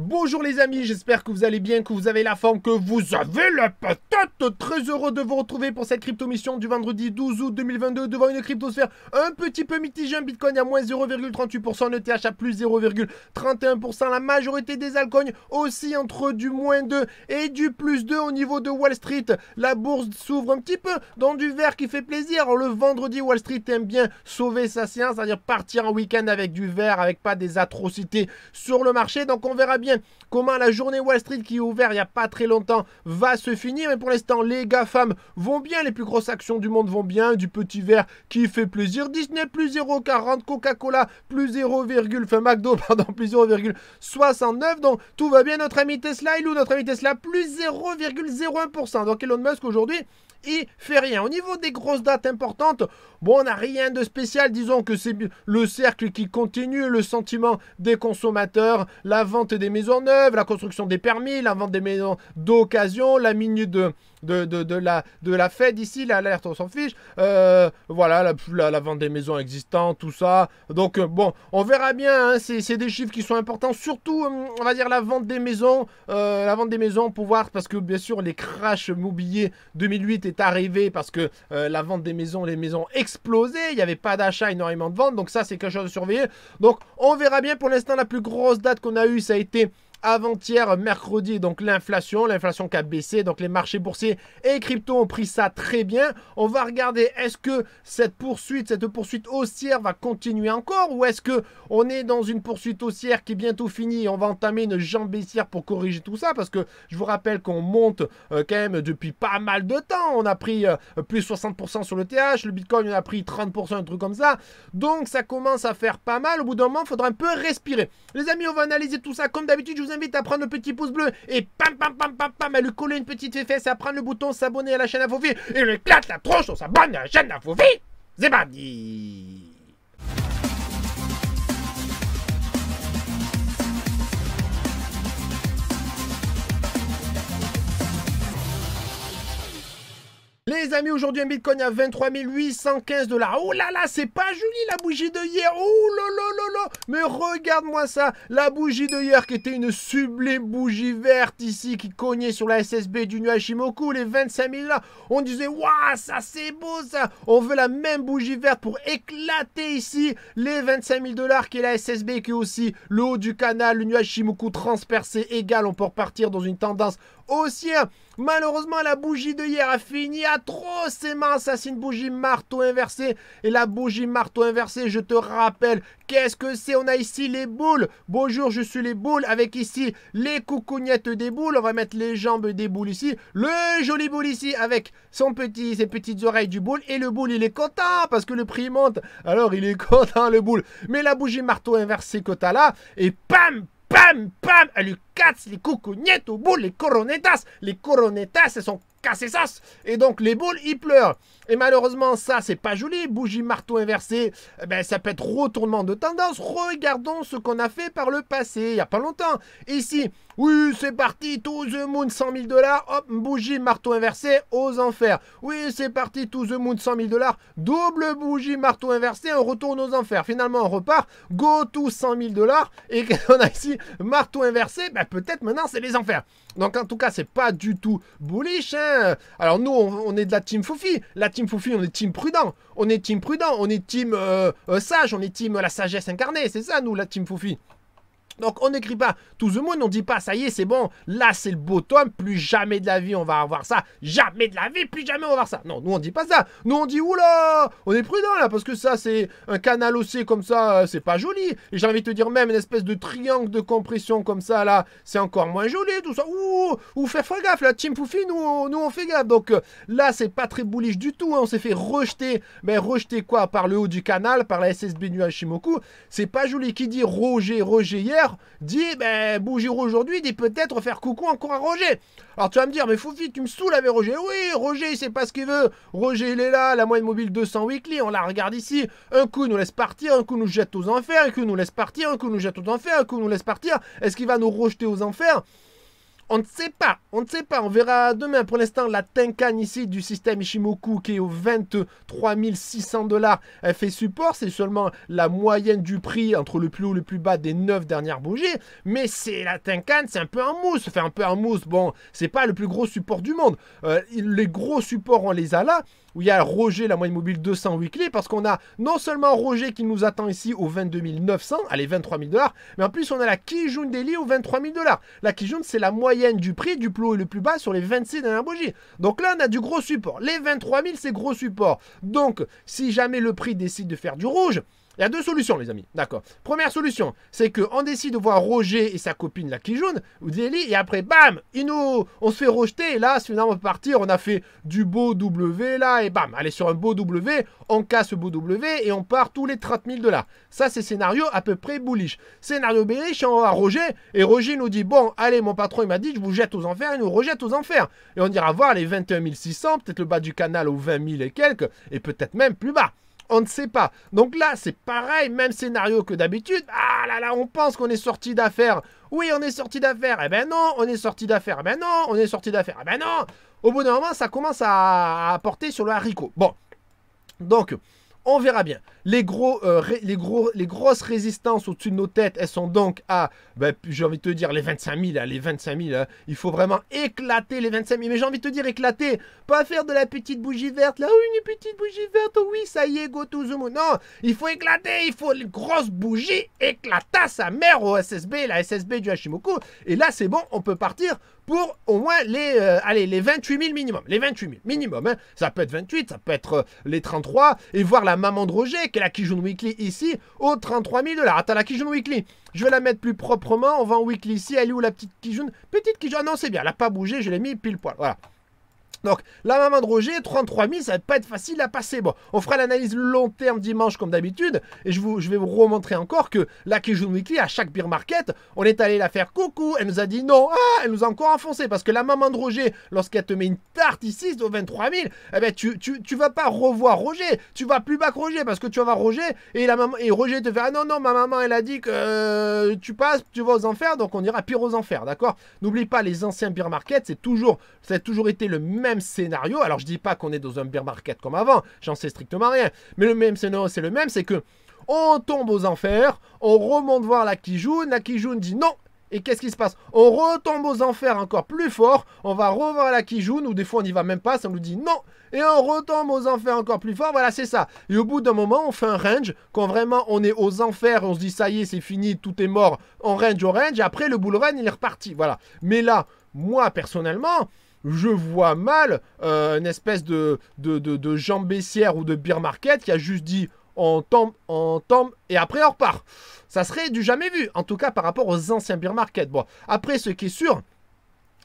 Bonjour les amis, j'espère que vous allez bien, que vous avez la forme, que vous avez la patate Très heureux de vous retrouver pour cette crypto mission du vendredi 12 août 2022 devant une cryptosphère un petit peu mitigée, un bitcoin à moins 0,38%, le TH à plus 0,31%, la majorité des alcognes aussi entre du moins 2 et du plus 2 au niveau de Wall Street. La bourse s'ouvre un petit peu dans du vert qui fait plaisir. le vendredi, Wall Street aime bien sauver sa séance, c'est-à-dire partir en week-end avec du vert, avec pas des atrocités sur le marché. Donc on verra bien comment la journée Wall Street qui est ouverte il n'y a pas très longtemps va se finir. Mais pour l'instant, les GAFAM vont bien, les plus grosses actions du monde vont bien. Du petit verre qui fait plaisir. Disney plus 0,40, Coca-Cola plus 0, McDo, pardon, plus 0,69. Donc tout va bien. Notre ami Tesla, il notre ami Tesla plus 0,01%. Donc Elon Musk aujourd'hui il fait rien. Au niveau des grosses dates importantes, bon, on n'a rien de spécial. Disons que c'est le cercle qui continue, le sentiment des consommateurs, la vente des maisons neuves, la construction des permis, la vente des maisons d'occasion, la minute de de, la, de la Fed ici, l'alerte, on s'en fiche. Euh, voilà, la, vente des maisons existantes, tout ça. Donc, euh, bon, on verra bien, hein, c'est des chiffres qui sont importants, surtout, euh, on va dire, la vente des maisons, la vente des maisons pour voir, parce que bien sûr, les crashs mobiliers 2008 est arrivé parce que la vente des maisons, les maisons explosaient, il n'y avait pas d'achat, énormément de ventes, donc ça, c'est quelque chose à surveiller. Donc, on verra bien, pour l'instant, la plus grosse date qu'on a eue, ça a été avant-hier, mercredi, donc l'inflation, l'inflation qui a baissé, donc les marchés boursiers et crypto ont pris ça très bien. On va regarder, est-ce que cette poursuite, cette poursuite haussière va continuer encore ou est-ce que on est dans une poursuite haussière qui est bientôt finie On va entamer une jambe baissière pour corriger tout ça parce que je vous rappelle qu'on monte euh, quand même depuis pas mal de temps. On a pris euh, plus 60% sur le TH, le Bitcoin on a pris 30%, un truc comme ça. Donc ça commence à faire pas mal. Au bout d'un moment, il faudra un peu respirer. Les amis, on va analyser tout ça comme d'habitude. Je vous invite à prendre le petit pouce bleu et pam pam pam pam pam à lui coller une petite fesse à prendre le bouton s'abonner à la chaîne à et lui claque la tronche, on s'abonne à la chaîne à Fofi C'est Les amis, aujourd'hui un Bitcoin à 23 815 dollars. Oh là là, c'est pas joli la bougie de hier. Oh là là là là. Mais regarde-moi ça. La bougie de hier qui était une sublime bougie verte ici qui cognait sur la SSB du nuage Shimoku. Les 25 000 là. On disait, waouh, ça c'est beau ça. On veut la même bougie verte pour éclater ici les 25 000 dollars qui est la SSB qui est aussi le haut du canal. Le nuage Shimoku transpercé égal. On peut repartir dans une tendance haussière. Malheureusement, la bougie de hier a fini à trop c'est mains une Bougie marteau inversé. Et la bougie marteau inversé, je te rappelle, qu'est-ce que c'est On a ici les boules. Bonjour, je suis les boules. Avec ici les coucougnettes des boules. On va mettre les jambes des boules ici. Le joli boule ici avec son petit, ses petites oreilles du boule. Et le boule, il est content parce que le prix monte. Alors, il est content, le boule. Mais la bougie marteau inversé que là. Et pam Pam, pam, Elle lui casse les coucougnettes au bout, les coronetas. Les coronetas, elles sont cassées ça Et donc, les boules, ils pleurent. Et malheureusement, ça, c'est pas joli. Bougie, marteau inversé, eh ben, ça peut être retournement de tendance. Regardons ce qu'on a fait par le passé, il n'y a pas longtemps. Ici, oui, c'est parti, to the moon, 100 000 dollars. Hop, bougie, marteau inversé, aux enfers. Oui, c'est parti, to the moon, 100 000 dollars. Double bougie, marteau inversé, on retourne aux enfers. Finalement, on repart, go to 100 000 dollars. Et qu'on a ici marteau inversé, bah, peut-être maintenant, c'est les enfers. Donc, en tout cas, c'est pas du tout bullish. Hein. Alors, nous, on, est de la team Foufi. La team Foufi, on est team prudent. On est team prudent, on est team euh, euh, sage, on est team euh, la sagesse incarnée. C'est ça, nous, la team Foufi. Donc on n'écrit pas, tout le monde, on dit pas, ça y est, c'est bon, là c'est le beau tome, plus jamais de la vie on va avoir ça, jamais de la vie, plus jamais on va avoir ça. Non, nous on dit pas ça, nous on dit, oula, on est prudent là, parce que ça c'est un canal haussier comme ça, euh, c'est pas joli. Et j'ai envie de te dire même une espèce de triangle de compression comme ça là, c'est encore moins joli, tout ça. Ouh, ou faire gaffe là, Team Poufi, nous, nous on fait gaffe. Donc euh, là c'est pas très bullish du tout, hein. on s'est fait rejeter, mais ben, rejeter quoi Par le haut du canal, par la SSB Nuashimoku, c'est pas joli. Qui dit Roger, Roger hier, dit ben, Bougiro aujourd'hui dit peut-être faire coucou encore à Roger. Alors tu vas me dire, mais Foufi, tu me saoules avec Roger. Oui, Roger, il sait pas ce qu'il veut. Roger, il est là, la moyenne mobile 200 weekly, on la regarde ici. Un coup, nous laisse partir, un coup, nous jette aux enfers, un coup, nous laisse partir, un coup, nous jette aux enfers, un coup, nous laisse partir. Est-ce qu'il va nous rejeter aux enfers on ne sait pas, on ne sait pas, on verra demain. Pour l'instant, la Tenkan ici du système Ishimoku qui est aux 23 600 dollars fait support. C'est seulement la moyenne du prix entre le plus haut et le plus bas des 9 dernières bougies. Mais c'est la Tenkan, c'est un peu en mousse. Enfin, un peu en mousse, bon, c'est pas le plus gros support du monde. Euh, les gros supports, on les a là où il y a Roger, la moyenne mobile 200 weekly, parce qu'on a non seulement Roger qui nous attend ici aux 22 900, allez 23 000 dollars, mais en plus on a la Kijun Daily aux 23 000 dollars. La Kijun, c'est la moyenne du prix du plus haut et le plus bas sur les 26 dernières bougies. Donc là, on a du gros support. Les 23 000, c'est gros support. Donc, si jamais le prix décide de faire du rouge, il y a deux solutions, les amis. D'accord. Première solution, c'est qu'on décide de voir Roger et sa copine, la qui jaune, ou Deli, et après, bam, nous, on se fait rejeter. Et là, finalement, on peut partir. On a fait du beau W, là, et bam, allez sur un beau W, on casse le beau W, et on part tous les 30 000 dollars. Ça, c'est scénario à peu près bullish. Scénario bullish, on va à Roger, et Roger nous dit, bon, allez, mon patron, il m'a dit, je vous jette aux enfers, il nous rejette aux enfers. Et on ira voir les 21 600, peut-être le bas du canal aux 20 000 et quelques, et peut-être même plus bas on ne sait pas. Donc là, c'est pareil, même scénario que d'habitude. Ah là là, on pense qu'on est sorti d'affaires. Oui, on est sorti d'affaires. Eh ben non, on est sorti d'affaires. Eh ben non, on est sorti d'affaires. Eh ben non. Au bout d'un moment, ça commence à, à porter sur le haricot. Bon. Donc, on verra bien. Les, gros, euh, les, gros, les grosses résistances au-dessus de nos têtes, elles sont donc à, ben, j'ai envie de te dire, les 25 000, hein, les 25 000. Hein. Il faut vraiment éclater les 25 000. Mais j'ai envie de te dire éclater, pas faire de la petite bougie verte. Là, oh, une petite bougie verte, oh, oui, ça y est, go to the Non, il faut éclater, il faut les grosses bougies, éclata sa mère au SSB, la SSB du Hashimoku. Et là, c'est bon, on peut partir pour au moins les, euh, allez, les 28 000 minimum. Les 28 000 minimum, hein. ça peut être 28, ça peut être euh, les 33, et voir la maman de Roger et la Kijun Weekly ici au 33 000 dollars. Attends, la Kijun Weekly, je vais la mettre plus proprement. On va Weekly ici. Elle est où la petite Kijun Petite Kijun, ah non, c'est bien, elle n'a pas bougé, je l'ai mis pile poil. Voilà. Donc, la maman de Roger, 33 000, ça va pas être facile à passer. Bon, on fera l'analyse long terme dimanche comme d'habitude. Et je, vous, je vais vous remontrer encore que la Kijun Weekly, à chaque beer market, on est allé la faire coucou. Elle nous a dit non. Ah, elle nous a encore enfoncé. Parce que la maman de Roger, lorsqu'elle te met une tarte ici, de 23 000, eh ben, tu, tu, vas pas revoir Roger. Tu vas plus bas que Roger parce que tu vas voir Roger. Et, la maman, et Roger te fait Ah non, non, ma maman, elle a dit que euh, tu passes, tu vas aux enfers. Donc, on ira pire aux enfers. D'accord N'oublie pas les anciens beer markets. C'est toujours, ça toujours été le même scénario. Alors, je dis pas qu'on est dans un beer market comme avant, j'en sais strictement rien. Mais le même scénario, c'est le même, c'est que on tombe aux enfers, on remonte voir la Kijun, la Kijun dit non, et qu'est-ce qui se passe On retombe aux enfers encore plus fort, on va revoir la Kijun, ou des fois on n'y va même pas, ça nous dit non Et on retombe aux enfers encore plus fort, voilà c'est ça. Et au bout d'un moment, on fait un range, quand vraiment on est aux enfers, on se dit ça y est, c'est fini, tout est mort, on range, on range, et après le bull il est reparti, voilà. Mais là, moi personnellement, je vois mal euh, une espèce de, de, de, ou de Beer Market qui a juste dit on tombe, on tombe, et après on repart. Ça serait du jamais vu, en tout cas par rapport aux anciens Beer Market. Bon, après, ce qui est sûr,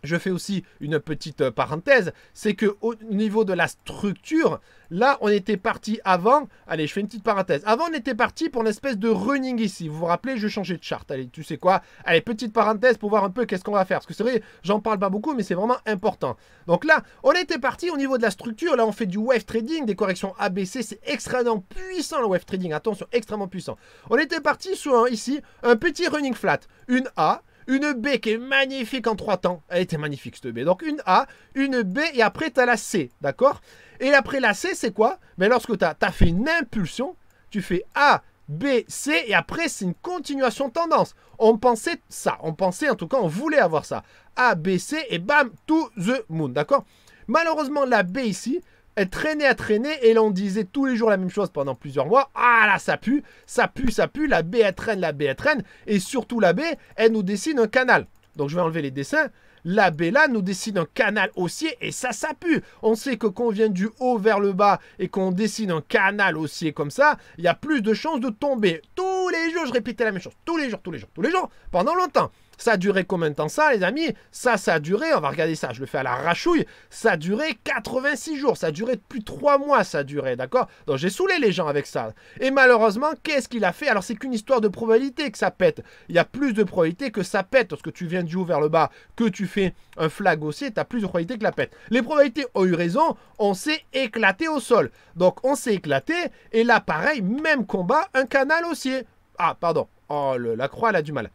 je fais aussi une petite euh, parenthèse, c'est que au niveau de la structure, Là, on était parti avant. Allez, je fais une petite parenthèse. Avant, on était parti pour une espèce de running ici. Vous vous rappelez, je changeais de charte. Allez, tu sais quoi Allez, petite parenthèse pour voir un peu qu'est-ce qu'on va faire. Parce que c'est vrai, j'en parle pas beaucoup, mais c'est vraiment important. Donc là, on était parti au niveau de la structure. Là, on fait du wave trading, des corrections ABC. C'est extrêmement puissant le wave trading. Attention, extrêmement puissant. On était parti sur ici un petit running flat. Une A, une B qui est magnifique en trois temps. Elle était magnifique cette B. Donc une A, une B et après tu as la C, d'accord Et après la C, c'est quoi Mais ben, lorsque tu as, fait une impulsion, tu fais A, B, C et après c'est une continuation tendance. On pensait ça, on pensait en tout cas, on voulait avoir ça. A, B, C et bam, to the moon, d'accord Malheureusement, la B ici, elle traînait à traîner et l'on disait tous les jours la même chose pendant plusieurs mois. Ah là ça pue, ça pue, ça pue, la baie elle traîne, la baie elle traîne et surtout la baie elle nous dessine un canal. Donc je vais enlever les dessins. La baie là nous dessine un canal haussier et ça ça pue. On sait que quand on vient du haut vers le bas et qu'on dessine un canal haussier comme ça, il y a plus de chances de tomber. Tous les jours je répétais la même chose, tous les jours, tous les jours, tous les jours pendant longtemps. Ça a duré combien de temps ça, les amis Ça, ça a duré, on va regarder ça, je le fais à la rachouille, ça a duré 86 jours, ça a duré depuis 3 mois, ça a duré, d'accord Donc j'ai saoulé les gens avec ça. Et malheureusement, qu'est-ce qu'il a fait Alors c'est qu'une histoire de probabilité que ça pète. Il y a plus de probabilité que ça pète, parce que tu viens du haut vers le bas, que tu fais un flag haussier, tu as plus de probabilité que la pète. Les probabilités ont eu raison, on s'est éclaté au sol. Donc on s'est éclaté, et là pareil, même combat, un canal haussier. Ah, pardon, oh, le, la croix, elle a du mal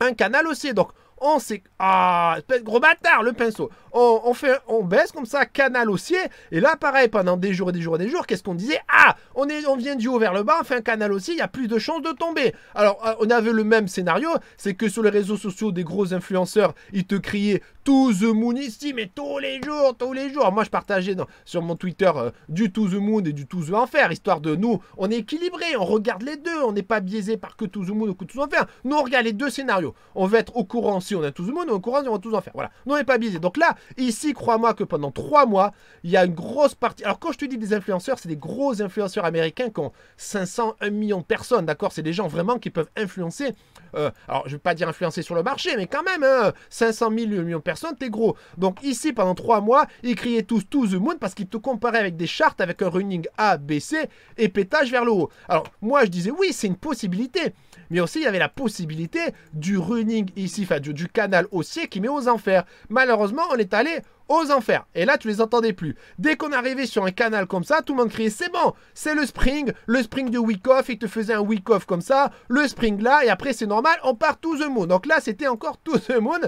un canal aussi. Donc on s'est... Ah, gros bâtard, le pinceau. On, fait, on baisse comme ça, canal haussier. Et là, pareil, pendant des jours et des jours et des jours, qu'est-ce qu'on disait Ah, on, est, on vient du haut vers le bas, on fait un canal haussier, il y a plus de chances de tomber. Alors, euh, on avait le même scénario, c'est que sur les réseaux sociaux des gros influenceurs, ils te criaient « To the moon ici », mais tous les jours, tous les jours. Moi, je partageais sur mon Twitter euh, du « To the moon » et du « To the enfer », histoire de nous, on est équilibré, on regarde les deux, on n'est pas biaisé par que « tout the moon » ou que « tout the enfer ». Nous, on regarde les deux scénarios. On va être au courant on a tous le monde, on est au courant, on va tous en faire. Voilà, non, on pas biaisé. Donc là, ici, crois-moi que pendant trois mois, il y a une grosse partie. Alors quand je te dis des influenceurs, c'est des gros influenceurs américains qui ont 500, 1 million de personnes, d'accord C'est des gens vraiment qui peuvent influencer. Euh, alors je ne vais pas dire influencer sur le marché, mais quand même, 500 hein, 000, millions de personnes, t'es gros. Donc ici, pendant trois mois, ils criaient tous tous the moon parce qu'ils te comparaient avec des chartes, avec un running A, B, C et pétage vers le haut. Alors moi, je disais oui, c'est une possibilité mais aussi il y avait la possibilité du running ici, enfin du, canal haussier qui met aux enfers. Malheureusement, on est allé aux enfers. Et là, tu les entendais plus. Dès qu'on arrivait sur un canal comme ça, tout le monde criait c'est bon, c'est le spring, le spring de week-off. Il te faisait un week-off comme ça, le spring là, et après c'est normal, on part tout the moon. Donc là, c'était encore tout the moon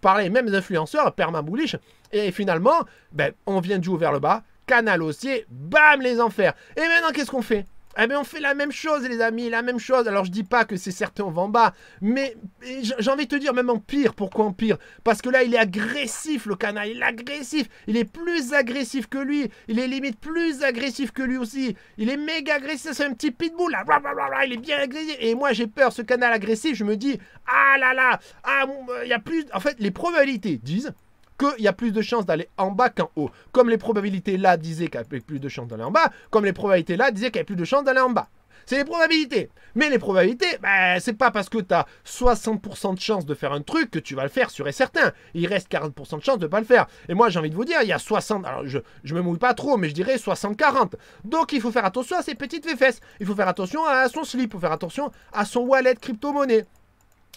par les mêmes influenceurs, Perma Bullish. Et finalement, ben, on vient du haut vers le bas, canal haussier, bam les enfers. Et maintenant, qu'est-ce qu'on fait eh bien, on fait la même chose, les amis, la même chose. Alors, je dis pas que c'est certain, on va en bas, mais j'ai envie de te dire, même en pire, pourquoi en pire Parce que là, il est agressif, le canal il est agressif, il est plus agressif que lui, il est limite plus agressif que lui aussi, il est méga agressif, c'est un petit pitbull, là, il est bien agressif, et moi, j'ai peur, ce canal agressif, je me dis, ah là là, ah, euh, il y a plus, en fait, les probabilités disent qu'il y a plus de chances d'aller en bas qu'en haut. Comme les probabilités là disaient qu'il y avait plus de chances d'aller en bas, comme les probabilités là disaient qu'il y avait plus de chances d'aller en bas. C'est les probabilités. Mais les probabilités, ben, c'est pas parce que tu as 60% de chance de faire un truc que tu vas le faire, sûr et certain. Il reste 40% de chance de ne pas le faire. Et moi, j'ai envie de vous dire, il y a 60. Alors, je, me mouille pas trop, mais je dirais 60-40. Donc, il faut faire attention à ses petites fesses. Il faut faire attention à son slip. Il faut faire attention à son wallet crypto-monnaie.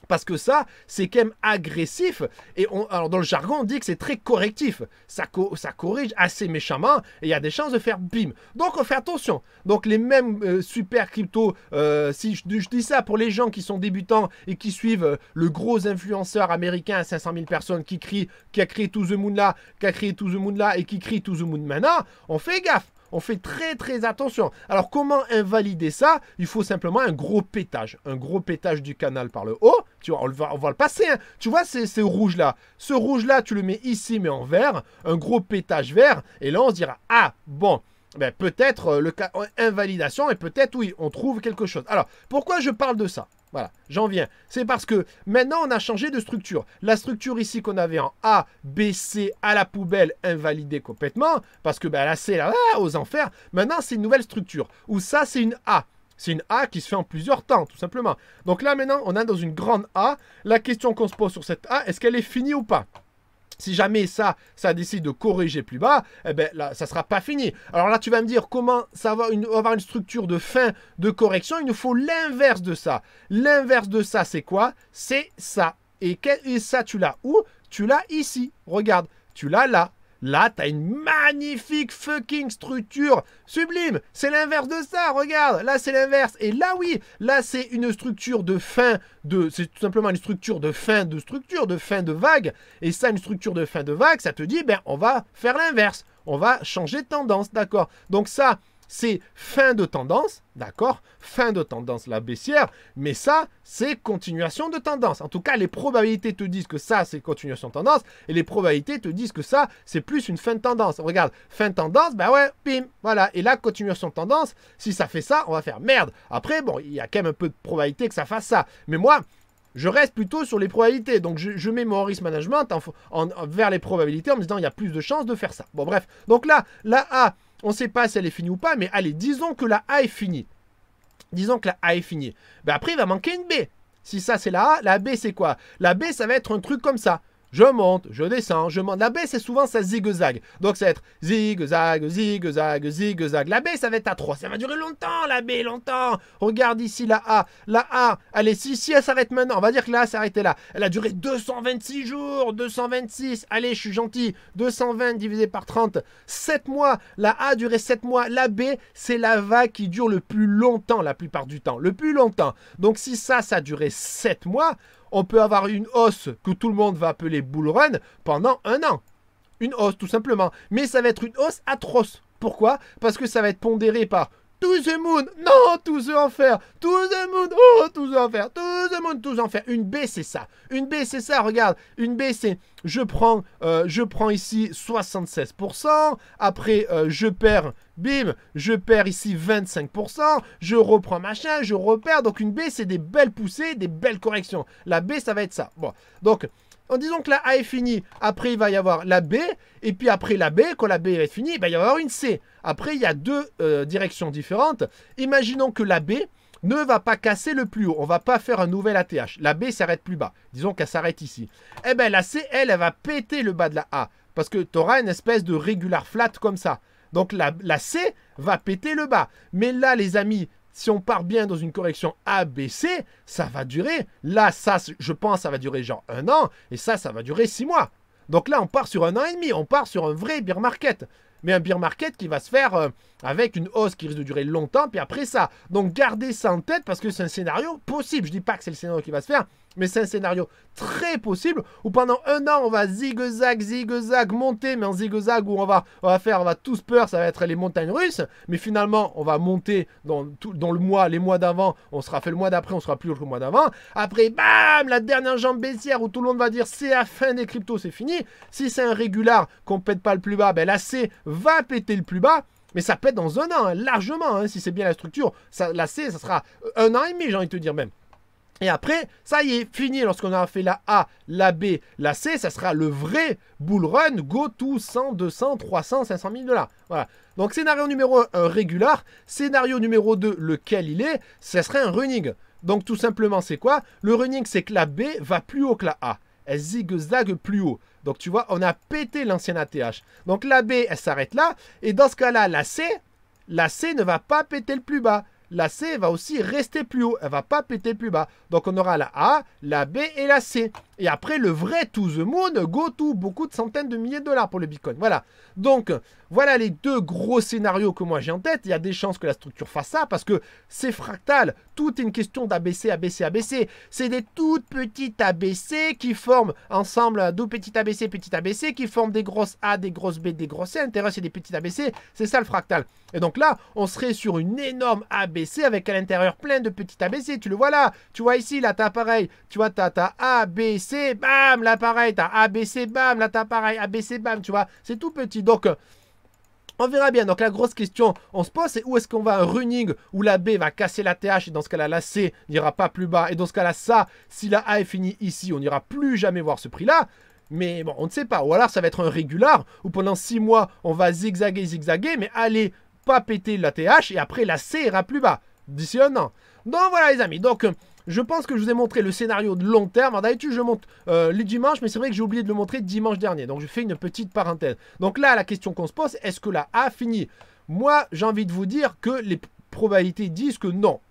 Parce que ça, c'est quand même agressif. Et dans le jargon, on dit que c'est très correctif. Ça, ça corrige assez méchamment et il y a des chances de faire bim. Donc, on fait attention. Donc, les mêmes euh, super cryptos, euh, si je, dis ça pour les gens qui sont débutants et qui suivent euh, le gros influenceur américain à 500 000 personnes qui crie, qui a créé tout The Moon là, qui a créé tout The Moon là et qui crie tout The Moon maintenant, on fait gaffe. On fait très très attention. Alors comment invalider ça Il faut simplement un gros pétage. Un gros pétage du canal par le haut. Tu vois, on va, on le passer. Hein. Tu vois, c'est rouge-là. Ce rouge-là, tu le mets ici, mais en vert. Un gros pétage vert. Et là, on se dira, ah, bon, ben, peut-être euh, le cas euh, invalidation et peut-être oui, on trouve quelque chose. Alors, pourquoi je parle de ça voilà, j'en viens. C'est parce que maintenant, on a changé de structure. La structure ici qu'on avait en A, B, C, à la poubelle, invalidée complètement, parce que ben, la C, là, ah, aux enfers, maintenant, c'est une nouvelle structure, Ou ça, c'est une A. C'est une A qui se fait en plusieurs temps, tout simplement. Donc là, maintenant, on est dans une grande A. La question qu'on se pose sur cette A, est-ce qu'elle est finie ou pas si jamais ça, ça décide de corriger plus bas, eh ben là, ça sera pas fini. Alors là, tu vas me dire comment ça va une, avoir une structure de fin de correction. Il nous faut l'inverse de ça. L'inverse de ça, c'est quoi C'est ça. Et, et ça, tu l'as où Tu l'as ici. Regarde, tu l'as là. Là, t'as une magnifique fucking structure sublime. C'est l'inverse de ça, regarde. Là, c'est l'inverse. Et là, oui, là, c'est une structure de fin de... C'est tout simplement une structure de fin de structure, de fin de vague. Et ça, une structure de fin de vague, ça te dit, ben, on va faire l'inverse. On va changer de tendance, d'accord Donc ça, c'est fin de tendance, d'accord Fin de tendance la baissière, mais ça, c'est continuation de tendance. En tout cas, les probabilités te disent que ça, c'est continuation de tendance, et les probabilités te disent que ça, c'est plus une fin de tendance. Regarde, fin de tendance, ben ouais, pim, voilà. Et là, continuation de tendance, si ça fait ça, on va faire merde. Après, bon, il y a quand même un peu de probabilité que ça fasse ça. Mais moi, je reste plutôt sur les probabilités. Donc je, mets mon risk management en, vers les probabilités en me disant il y a plus de chances de faire ça. Bon bref, donc là, la A, on ne sait pas si elle est finie ou pas, mais allez, disons que la A est finie. Disons que la A est finie. Ben après, il va manquer une B. Si ça, c'est la A, la B, c'est quoi La B, ça va être un truc comme ça je monte, je descends, je monte. La B c'est souvent ça zigzag. Donc, ça va être zigzag, zigzag, zigzag. La B ça va être à 3. Ça va durer longtemps, la B, longtemps. Regarde ici la A. La A, allez, si, si elle s'arrête maintenant. On va dire que la A arrêtée là. Elle a duré 226 jours, 226. Allez, je suis gentil. 220 divisé par 30, 7 mois. La A a duré 7 mois. La B, c'est la vague qui dure le plus longtemps, la plupart du temps. Le plus longtemps. Donc, si ça, ça a duré 7 mois, on peut avoir une hausse que tout le monde va appeler bull run pendant un an. Une hausse tout simplement. Mais ça va être une hausse atroce. Pourquoi Parce que ça va être pondéré par tous les moon, non, tous les enfer, tous les moon, oh, tous les enfer, tous les moon, tous les enfer. Une B, c'est ça. Une B, c'est ça, regarde. Une B, c'est je prends, euh, je prends ici 76%, après euh, je perds, bim, je perds ici 25%, je reprends machin, je repère. Donc une B, c'est des belles poussées, des belles corrections. La B, ça va être ça. Bon, donc en disant que la A est finie, après il va y avoir la B, et puis après la B, quand la B est finie, il va y avoir une C. Après, il y a deux euh, directions différentes. Imaginons que la B ne va pas casser le plus haut. On va pas faire un nouvel ATH. La B s'arrête plus bas. Disons qu'elle s'arrête ici. Eh bien, la C, elle, va péter le bas de la A. Parce que tu auras une espèce de régular flat comme ça. Donc la, C va péter le bas. Mais là, les amis, si on part bien dans une correction ABC, ça va durer. Là, ça, je pense, ça va durer genre un an. Et ça, ça va durer six mois. Donc là, on part sur un an et demi. On part sur un vrai beer market. Mais un beer market qui va se faire euh, avec une hausse qui risque de durer longtemps, puis après ça. Donc gardez ça en tête parce que c'est un scénario possible. Je ne dis pas que c'est le scénario qui va se faire, mais c'est un scénario très possible où pendant un an on va zigzag, zigzag monter, mais en zigzag où on va, on va faire, on va tous peur, ça va être les montagnes russes, mais finalement on va monter dans, le mois, les mois d'avant, on sera fait le mois d'après, on sera plus haut que le mois d'avant. Après, bam, la dernière jambe baissière où tout le monde va dire c'est la fin des cryptos, c'est fini. Si c'est un régular qu'on pète pas le plus bas, ben la C va péter le plus bas. Mais ça pète dans un an, hein, largement, hein, si c'est bien la structure. Ça, la C, ça sera euh, un an et demi, j'ai envie de te dire même. Et après, ça y est, fini. Lorsqu'on aura fait la A, la B, la C, ça sera le vrai bull run, go to 100, 200, 300, 500 000 dollars. Voilà. Donc scénario numéro 1, un régular. Scénario numéro 2, lequel il est, ça serait un running. Donc tout simplement, c'est quoi Le running, c'est que la B va plus haut que la A. Elle zigzague plus haut. Donc tu vois, on a pété l'ancienne ATH. Donc la B, elle s'arrête là. Et dans ce cas-là, la C, la C ne va pas péter le plus bas. La C va aussi rester plus haut. Elle va pas péter plus bas. Donc on aura la A, la B et la C. Et après, le vrai to the moon, go to beaucoup de centaines de milliers de dollars pour le Bitcoin. Voilà. Donc, voilà les deux gros scénarios que moi j'ai en tête. Il y a des chances que la structure fasse ça parce que c'est fractal. Tout est une question d'ABC, ABC, ABC. C'est des toutes petites ABC qui forment ensemble deux petites ABC, petites ABC qui forment des grosses A, des grosses B, des grosses C. l'intérieur c'est des petites ABC. C'est ça le fractal. Et donc là, on serait sur une énorme ABC avec à l'intérieur plein de petites ABC. Tu le vois là. Tu vois ici, là, t'as pareil. Tu vois, t'as, ta ABC c'est bam, l'appareil, t'as ABC, bam, là t'as pareil, ABC, bam, tu vois, c'est tout petit. Donc, euh, on verra bien. Donc la grosse question, on se pose, c'est où est-ce qu'on va un running où la B va casser la TH et dans ce cas-là, la C n'ira pas plus bas. Et dans ce cas-là, ça, si la A est finie ici, on n'ira plus jamais voir ce prix-là. Mais bon, on ne sait pas. Ou alors ça va être un régular où pendant 6 mois, on va zigzaguer, zigzaguer, mais allez, pas péter la TH et après la C ira plus bas d'ici un an. Donc voilà les amis, donc euh, je pense que je vous ai montré le scénario de long terme. D'ailleurs, d'habitude, je monte euh, les dimanches, mais c'est vrai que j'ai oublié de le montrer dimanche dernier. Donc je fais une petite parenthèse. Donc là, la question qu'on se pose, est-ce que la A fini Moi, j'ai envie de vous dire que les probabilités disent que non.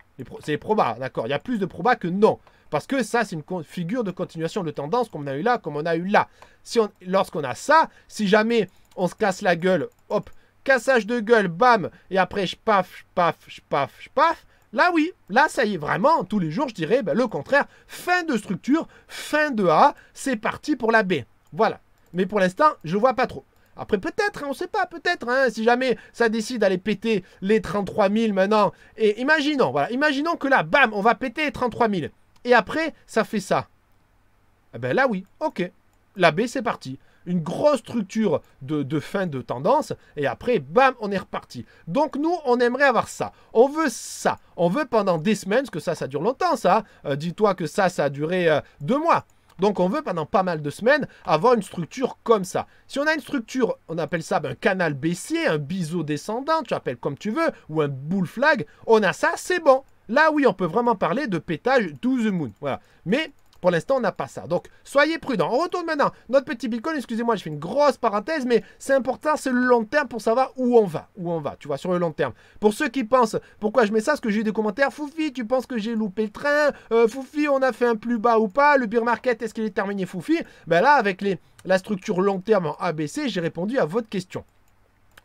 C'est les probas, d'accord. Il y a plus de probas que non. Parce que ça, c'est une figure de continuation de tendance qu'on a eu là, comme on a eu là. Si Lorsqu'on a ça, si jamais on se casse la gueule, hop, cassage de gueule, bam, et après, je paf, paf, je paf, je paf, Là, oui, là, ça y est, vraiment, tous les jours, je dirais ben, le contraire. Fin de structure, fin de A, c'est parti pour la B. Voilà. Mais pour l'instant, je vois pas trop. Après, peut-être, hein, on sait pas, peut-être, hein, si jamais ça décide d'aller péter les 33 000 maintenant. Et imaginons, voilà, imaginons que là, bam, on va péter les 33 000. Et après, ça fait ça. Eh ben là, oui, ok. La B, c'est parti une grosse structure de, fin de tendance, et après, bam, on est reparti. Donc nous, on aimerait avoir ça. On veut ça. On veut pendant des semaines, parce que ça, ça dure longtemps, ça. Hein. Euh, dis-toi que ça, ça a duré euh, deux mois. Donc on veut pendant pas mal de semaines avoir une structure comme ça. Si on a une structure, on appelle ça ben, un canal baissier, un biseau descendant, tu appelles comme tu veux, ou un bull flag, on a ça, c'est bon. Là oui, on peut vraiment parler de pétage the moon. Voilà. Mais pour l'instant, on n'a pas ça. Donc, soyez prudents. On retourne maintenant notre petit Bitcoin. Excusez-moi, je fais une grosse parenthèse, mais c'est important, c'est le long terme pour savoir où on va. Où on va, tu vois, sur le long terme. Pour ceux qui pensent, pourquoi je mets ça Est-ce que j'ai eu des commentaires. Foufi, tu penses que j'ai loupé le train euh, Foufi, on a fait un plus bas ou pas Le beer market, est-ce qu'il est terminé Foufi Ben là, avec les, la structure long terme en ABC, j'ai répondu à votre question.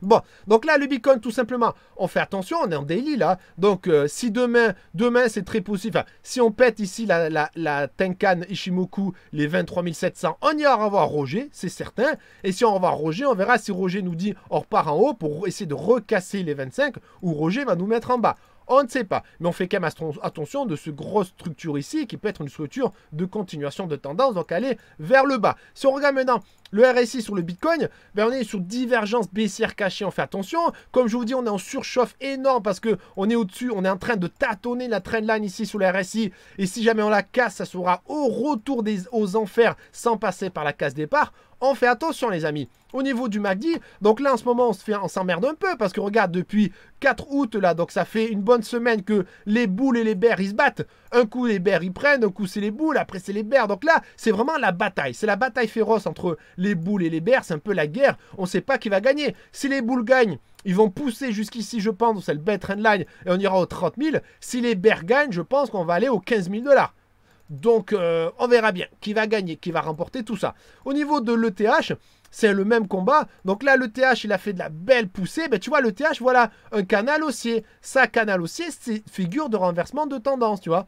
Bon, donc là, le Bitcoin, tout simplement, on fait attention, on est en daily là. Donc, euh, si demain, demain, c'est très possible, enfin, si on pète ici la, la, la Tenkan Ishimoku, les 23 700, on ira voir Roger, c'est certain. Et si on va Roger, on verra si Roger nous dit on repart en haut pour essayer de recasser les 25 ou Roger va nous mettre en bas. On ne sait pas. Mais on fait quand même attention de ce grosse structure ici qui peut être une structure de continuation de tendance, donc aller vers le bas. Si on regarde maintenant le RSI sur le Bitcoin, ben on est sur divergence baissière cachée, on fait attention. Comme je vous dis, on est en surchauffe énorme parce que on est au-dessus, on est en train de tâtonner la trendline ici sur le RSI. Et si jamais on la casse, ça sera au retour des, aux enfers sans passer par la case départ. On fait attention les amis. Au niveau du MACD, donc là en ce moment on se fait, s'emmerde un peu parce que regarde depuis 4 août là, donc ça fait une bonne semaine que les boules et les bears ils se battent. Un coup les bears ils prennent, un coup c'est les boules, après c'est les bears. Donc là c'est vraiment la bataille, c'est la bataille féroce entre les boules et les bears, c'est un peu la guerre. On ne sait pas qui va gagner. Si les boules gagnent, ils vont pousser jusqu'ici, je pense, c'est le bête trend line et on ira aux 30 000. Si les bears gagnent, je pense qu'on va aller aux 15 000 dollars. Donc euh, on verra bien qui va gagner, qui va remporter tout ça. Au niveau de l'ETH, c'est le même combat. Donc là, l'ETH, il a fait de la belle poussée. Mais ben, tu vois, l'ETH, voilà, un canal haussier. Ça, canal haussier, c'est figure de renversement de tendance, tu vois.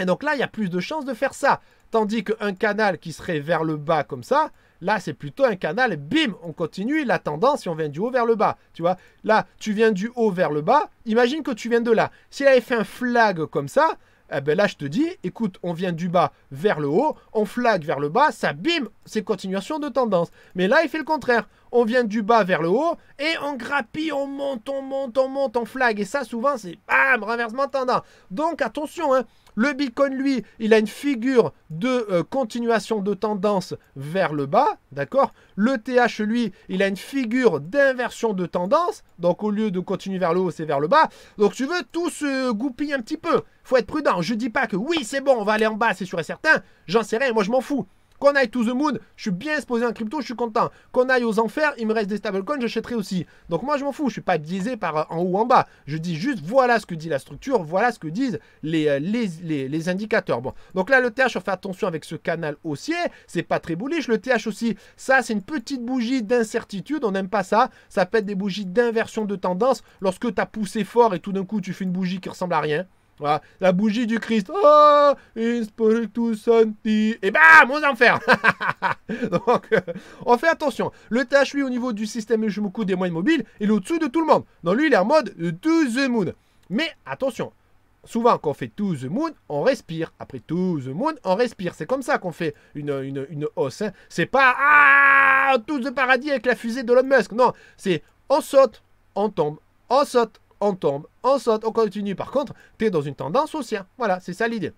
Et donc là, il y a plus de chances de faire ça. Tandis qu'un canal qui serait vers le bas comme ça, là, c'est plutôt un canal, bim, on continue la tendance et on vient du haut vers le bas. Tu vois, là, tu viens du haut vers le bas. Imagine que tu viens de là. S'il avait fait un flag comme ça, eh ben là, je te dis, écoute, on vient du bas vers le haut, on flag vers le bas, ça bim, c'est continuation de tendance. Mais là, il fait le contraire. On vient du bas vers le haut et on grappille, on monte, on monte, on monte, on flag. Et ça, souvent, c'est bam, renversement tendance. Donc attention, hein, le Bitcoin, lui, il a une figure de euh, continuation de tendance vers le bas, d'accord Le TH, lui, il a une figure d'inversion de tendance, donc au lieu de continuer vers le haut, c'est vers le bas. Donc tu veux, tout se goupille un petit peu. Faut être prudent. Je dis pas que oui, c'est bon, on va aller en bas, c'est sûr et certain. J'en sais rien, moi je m'en fous. Qu'on aille to the moon, je suis bien exposé en crypto, je suis content. Qu'on aille aux enfers, il me reste des stablecoins, j'achèterai aussi. Donc moi, je m'en fous, je suis pas biaisé par euh, en haut ou en bas. Je dis juste, voilà ce que dit la structure, voilà ce que disent les, euh, les, indicateurs. Bon, donc là, le TH, on fait attention avec ce canal haussier, c'est pas très bullish. Le TH aussi, ça, c'est une petite bougie d'incertitude, on n'aime pas ça. Ça peut être des bougies d'inversion de tendance lorsque tu as poussé fort et tout d'un coup, tu fais une bougie qui ressemble à rien. Voilà, la bougie du Christ. Oh, tout Santi. Et bam, mon enfer Donc, euh, on fait attention. Le tâche, lui, au niveau du système Shumoku des moyens mobiles, il est au-dessus de tout le monde. dans lui, il est en mode euh, To the Moon. Mais attention, souvent, quand on fait To the Moon, on respire. Après To the Moon, on respire. C'est comme ça qu'on fait une, une, une hausse. Hein. C'est pas Ah, To the Paradis avec la fusée de Elon Musk. Non, c'est on saute, on tombe, on saute, on tombe, on saute, on continue. Par contre, tu es dans une tendance haussière. Voilà, c'est ça l'idée.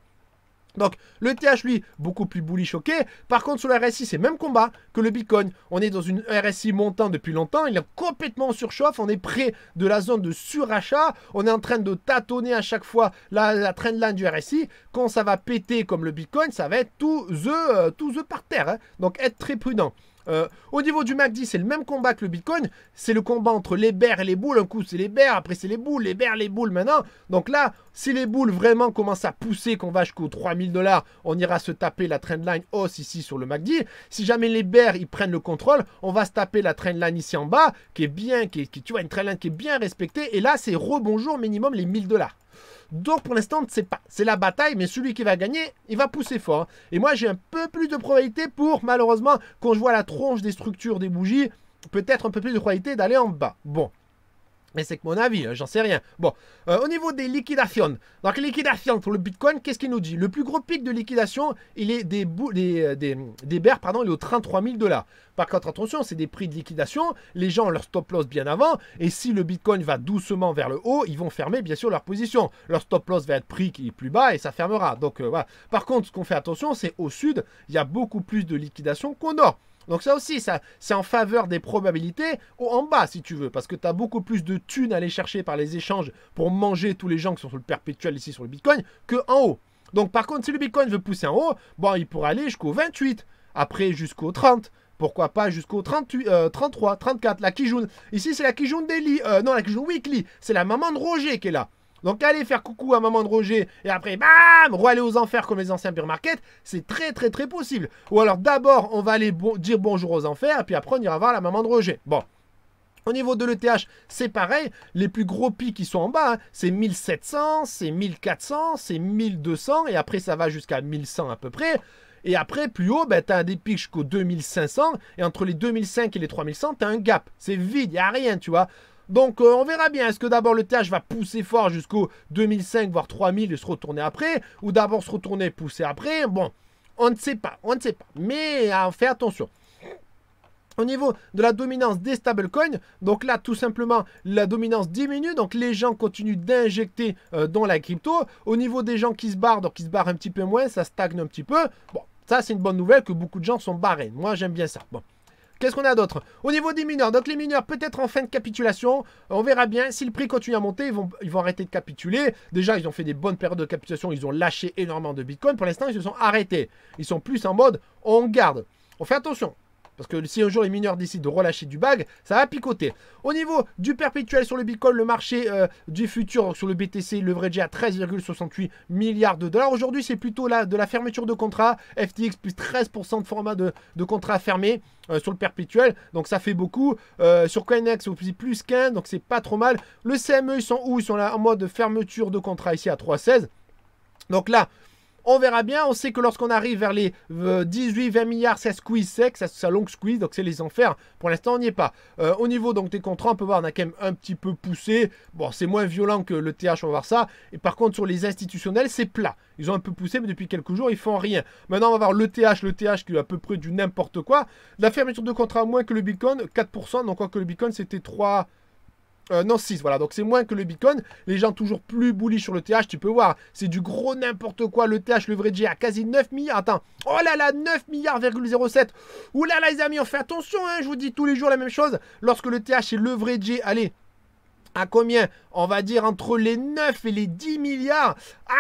Donc le TH lui beaucoup plus bouli choqué. Par contre sur le RSI c'est même combat que le Bitcoin. On est dans une RSI montant depuis longtemps, il est complètement surchauffe, on est près de la zone de surachat, on est en train de tâtonner à chaque fois la, la trendline du RSI. Quand ça va péter comme le Bitcoin, ça va être tout the, euh, tout par terre. Hein. Donc être très prudent. Euh, au niveau du MACD, c'est le même combat que le Bitcoin. C'est le combat entre les bears et les boules. Un coup, c'est les bears, après, c'est les boules, les bears, les boules maintenant. Donc là, si les boules vraiment commencent à pousser, qu'on va jusqu'aux 3000 dollars, on ira se taper la trendline hausse ici sur le MACD. Si jamais les bears, ils prennent le contrôle, on va se taper la trendline ici en bas, qui est bien, qui, tu vois, une trendline qui est bien respectée. Et là, c'est rebonjour minimum les 1000 dollars. Donc pour l'instant, c'est pas. C'est la bataille, mais celui qui va gagner, il va pousser fort. Hein. Et moi, j'ai un peu plus de probabilité pour, malheureusement, quand je vois la tronche des structures des bougies, peut-être un peu plus de probabilité d'aller en bas. Bon. Mais c'est que mon avis, hein, j'en sais rien. Bon, euh, au niveau des liquidations, donc liquidation pour le Bitcoin, qu'est-ce qu'il nous dit Le plus gros pic de liquidation, il est des, euh, des, des, des pardon, il est aux 33 000 dollars. Par contre, attention, c'est des prix de liquidation, les gens ont leur stop loss bien avant, et si le Bitcoin va doucement vers le haut, ils vont fermer bien sûr leur position. Leur stop loss va être pris qui est plus bas et ça fermera. Donc euh, voilà. Par contre, ce qu'on fait attention, c'est au sud, il y a beaucoup plus de liquidation qu'au nord. Donc ça aussi, ça, c'est en faveur des probabilités ou en bas si tu veux, parce que tu as beaucoup plus de thunes à aller chercher par les échanges pour manger tous les gens qui sont sur le perpétuel ici sur le Bitcoin que en haut. Donc par contre, si le Bitcoin veut pousser en haut, bon, il pourrait aller jusqu'au 28, après jusqu'au 30. Pourquoi pas jusqu'au 33, 34, euh, la Kijun. Ici, c'est la Kijun Daily. Euh, non, la Kijun Weekly. C'est la maman de Roger qui est là. Donc aller faire coucou à maman de Roger et après bam, aller aux enfers comme les anciens Beer Market, c'est très très très possible. Ou alors d'abord on va aller dire bonjour aux enfers et puis après on ira voir la maman de Roger. Bon. Au niveau de l'ETH, c'est pareil. Les plus gros pics qui sont en bas, hein, c'est 1700, c'est 1400, c'est 1200 et après ça va jusqu'à 1100 à peu près. Et après, plus haut, ben, tu as des pics jusqu'aux 2500. Et entre les 2500 et les 3100, tu as un gap. C'est vide, il a rien, tu vois. Donc euh, on verra bien, est-ce que d'abord le TH va pousser fort jusqu'au 2005, voire 3000 et se retourner après, ou d'abord se retourner pousser après, bon, on ne sait pas, on ne sait pas, mais à euh, fait attention. Au niveau de la dominance des stablecoins, donc là tout simplement la dominance diminue, donc les gens continuent d'injecter euh, dans la crypto. Au niveau des gens qui se barrent, donc qui se barrent un petit peu moins, ça stagne un petit peu. Bon, ça c'est une bonne nouvelle que beaucoup de gens sont barrés. Moi j'aime bien ça. Bon. Qu'est-ce qu'on a d'autre Au niveau des mineurs, donc les mineurs peut-être en fin de capitulation, on verra bien. Si le prix continue à monter, ils vont, arrêter de capituler. Déjà, ils ont fait des bonnes périodes de capitulation, ils ont lâché énormément de Bitcoin. Pour l'instant, ils se sont arrêtés. Ils sont plus en mode, on garde. On fait attention, parce que si un jour les mineurs décident de relâcher du bague, ça va picoter. Au niveau du perpétuel sur le Bitcoin, le marché euh, du futur sur le BTC leveragé à 13,68 milliards de dollars. Aujourd'hui, c'est plutôt là de la fermeture de contrat. FTX plus 13% de format de, contrat fermé euh, sur le perpétuel. Donc ça fait beaucoup. Euh, sur CoinEx, plus 15, donc c'est pas trop mal. Le CME, ils sont où Ils sont là en mode fermeture de contrat ici à 3,16. Donc là, on verra bien. On sait que lorsqu'on arrive vers les 18, euh, 20 milliards, ça squeeze sec, ça, ça long squeeze, donc c'est les enfers. Pour l'instant, on n'y est pas. Euh, au niveau donc des contrats, on peut voir, on a quand même un petit peu poussé. Bon, c'est moins violent que le TH, on va voir ça. Et par contre, sur les institutionnels, c'est plat. Ils ont un peu poussé, mais depuis quelques jours, ils font rien. Maintenant, on va voir le TH, le TH qui est à peu près du n'importe quoi. La fermeture de contrat moins que le Bitcoin, 4%. Donc, quoi que le Bitcoin, c'était 3. Euh, non, 6, voilà. Donc c'est moins que le Bitcoin. Les gens toujours plus bullish sur le TH, tu peux voir. C'est du gros n'importe quoi. Le TH, le vrai G, à quasi 9 milliards. Attends. Oh là là, 9 milliards,07. ou là là, les amis, on fait attention. Hein. je vous dis tous les jours la même chose. Lorsque le TH et le vrai G, allez, à combien On va dire entre les 9 et les 10 milliards.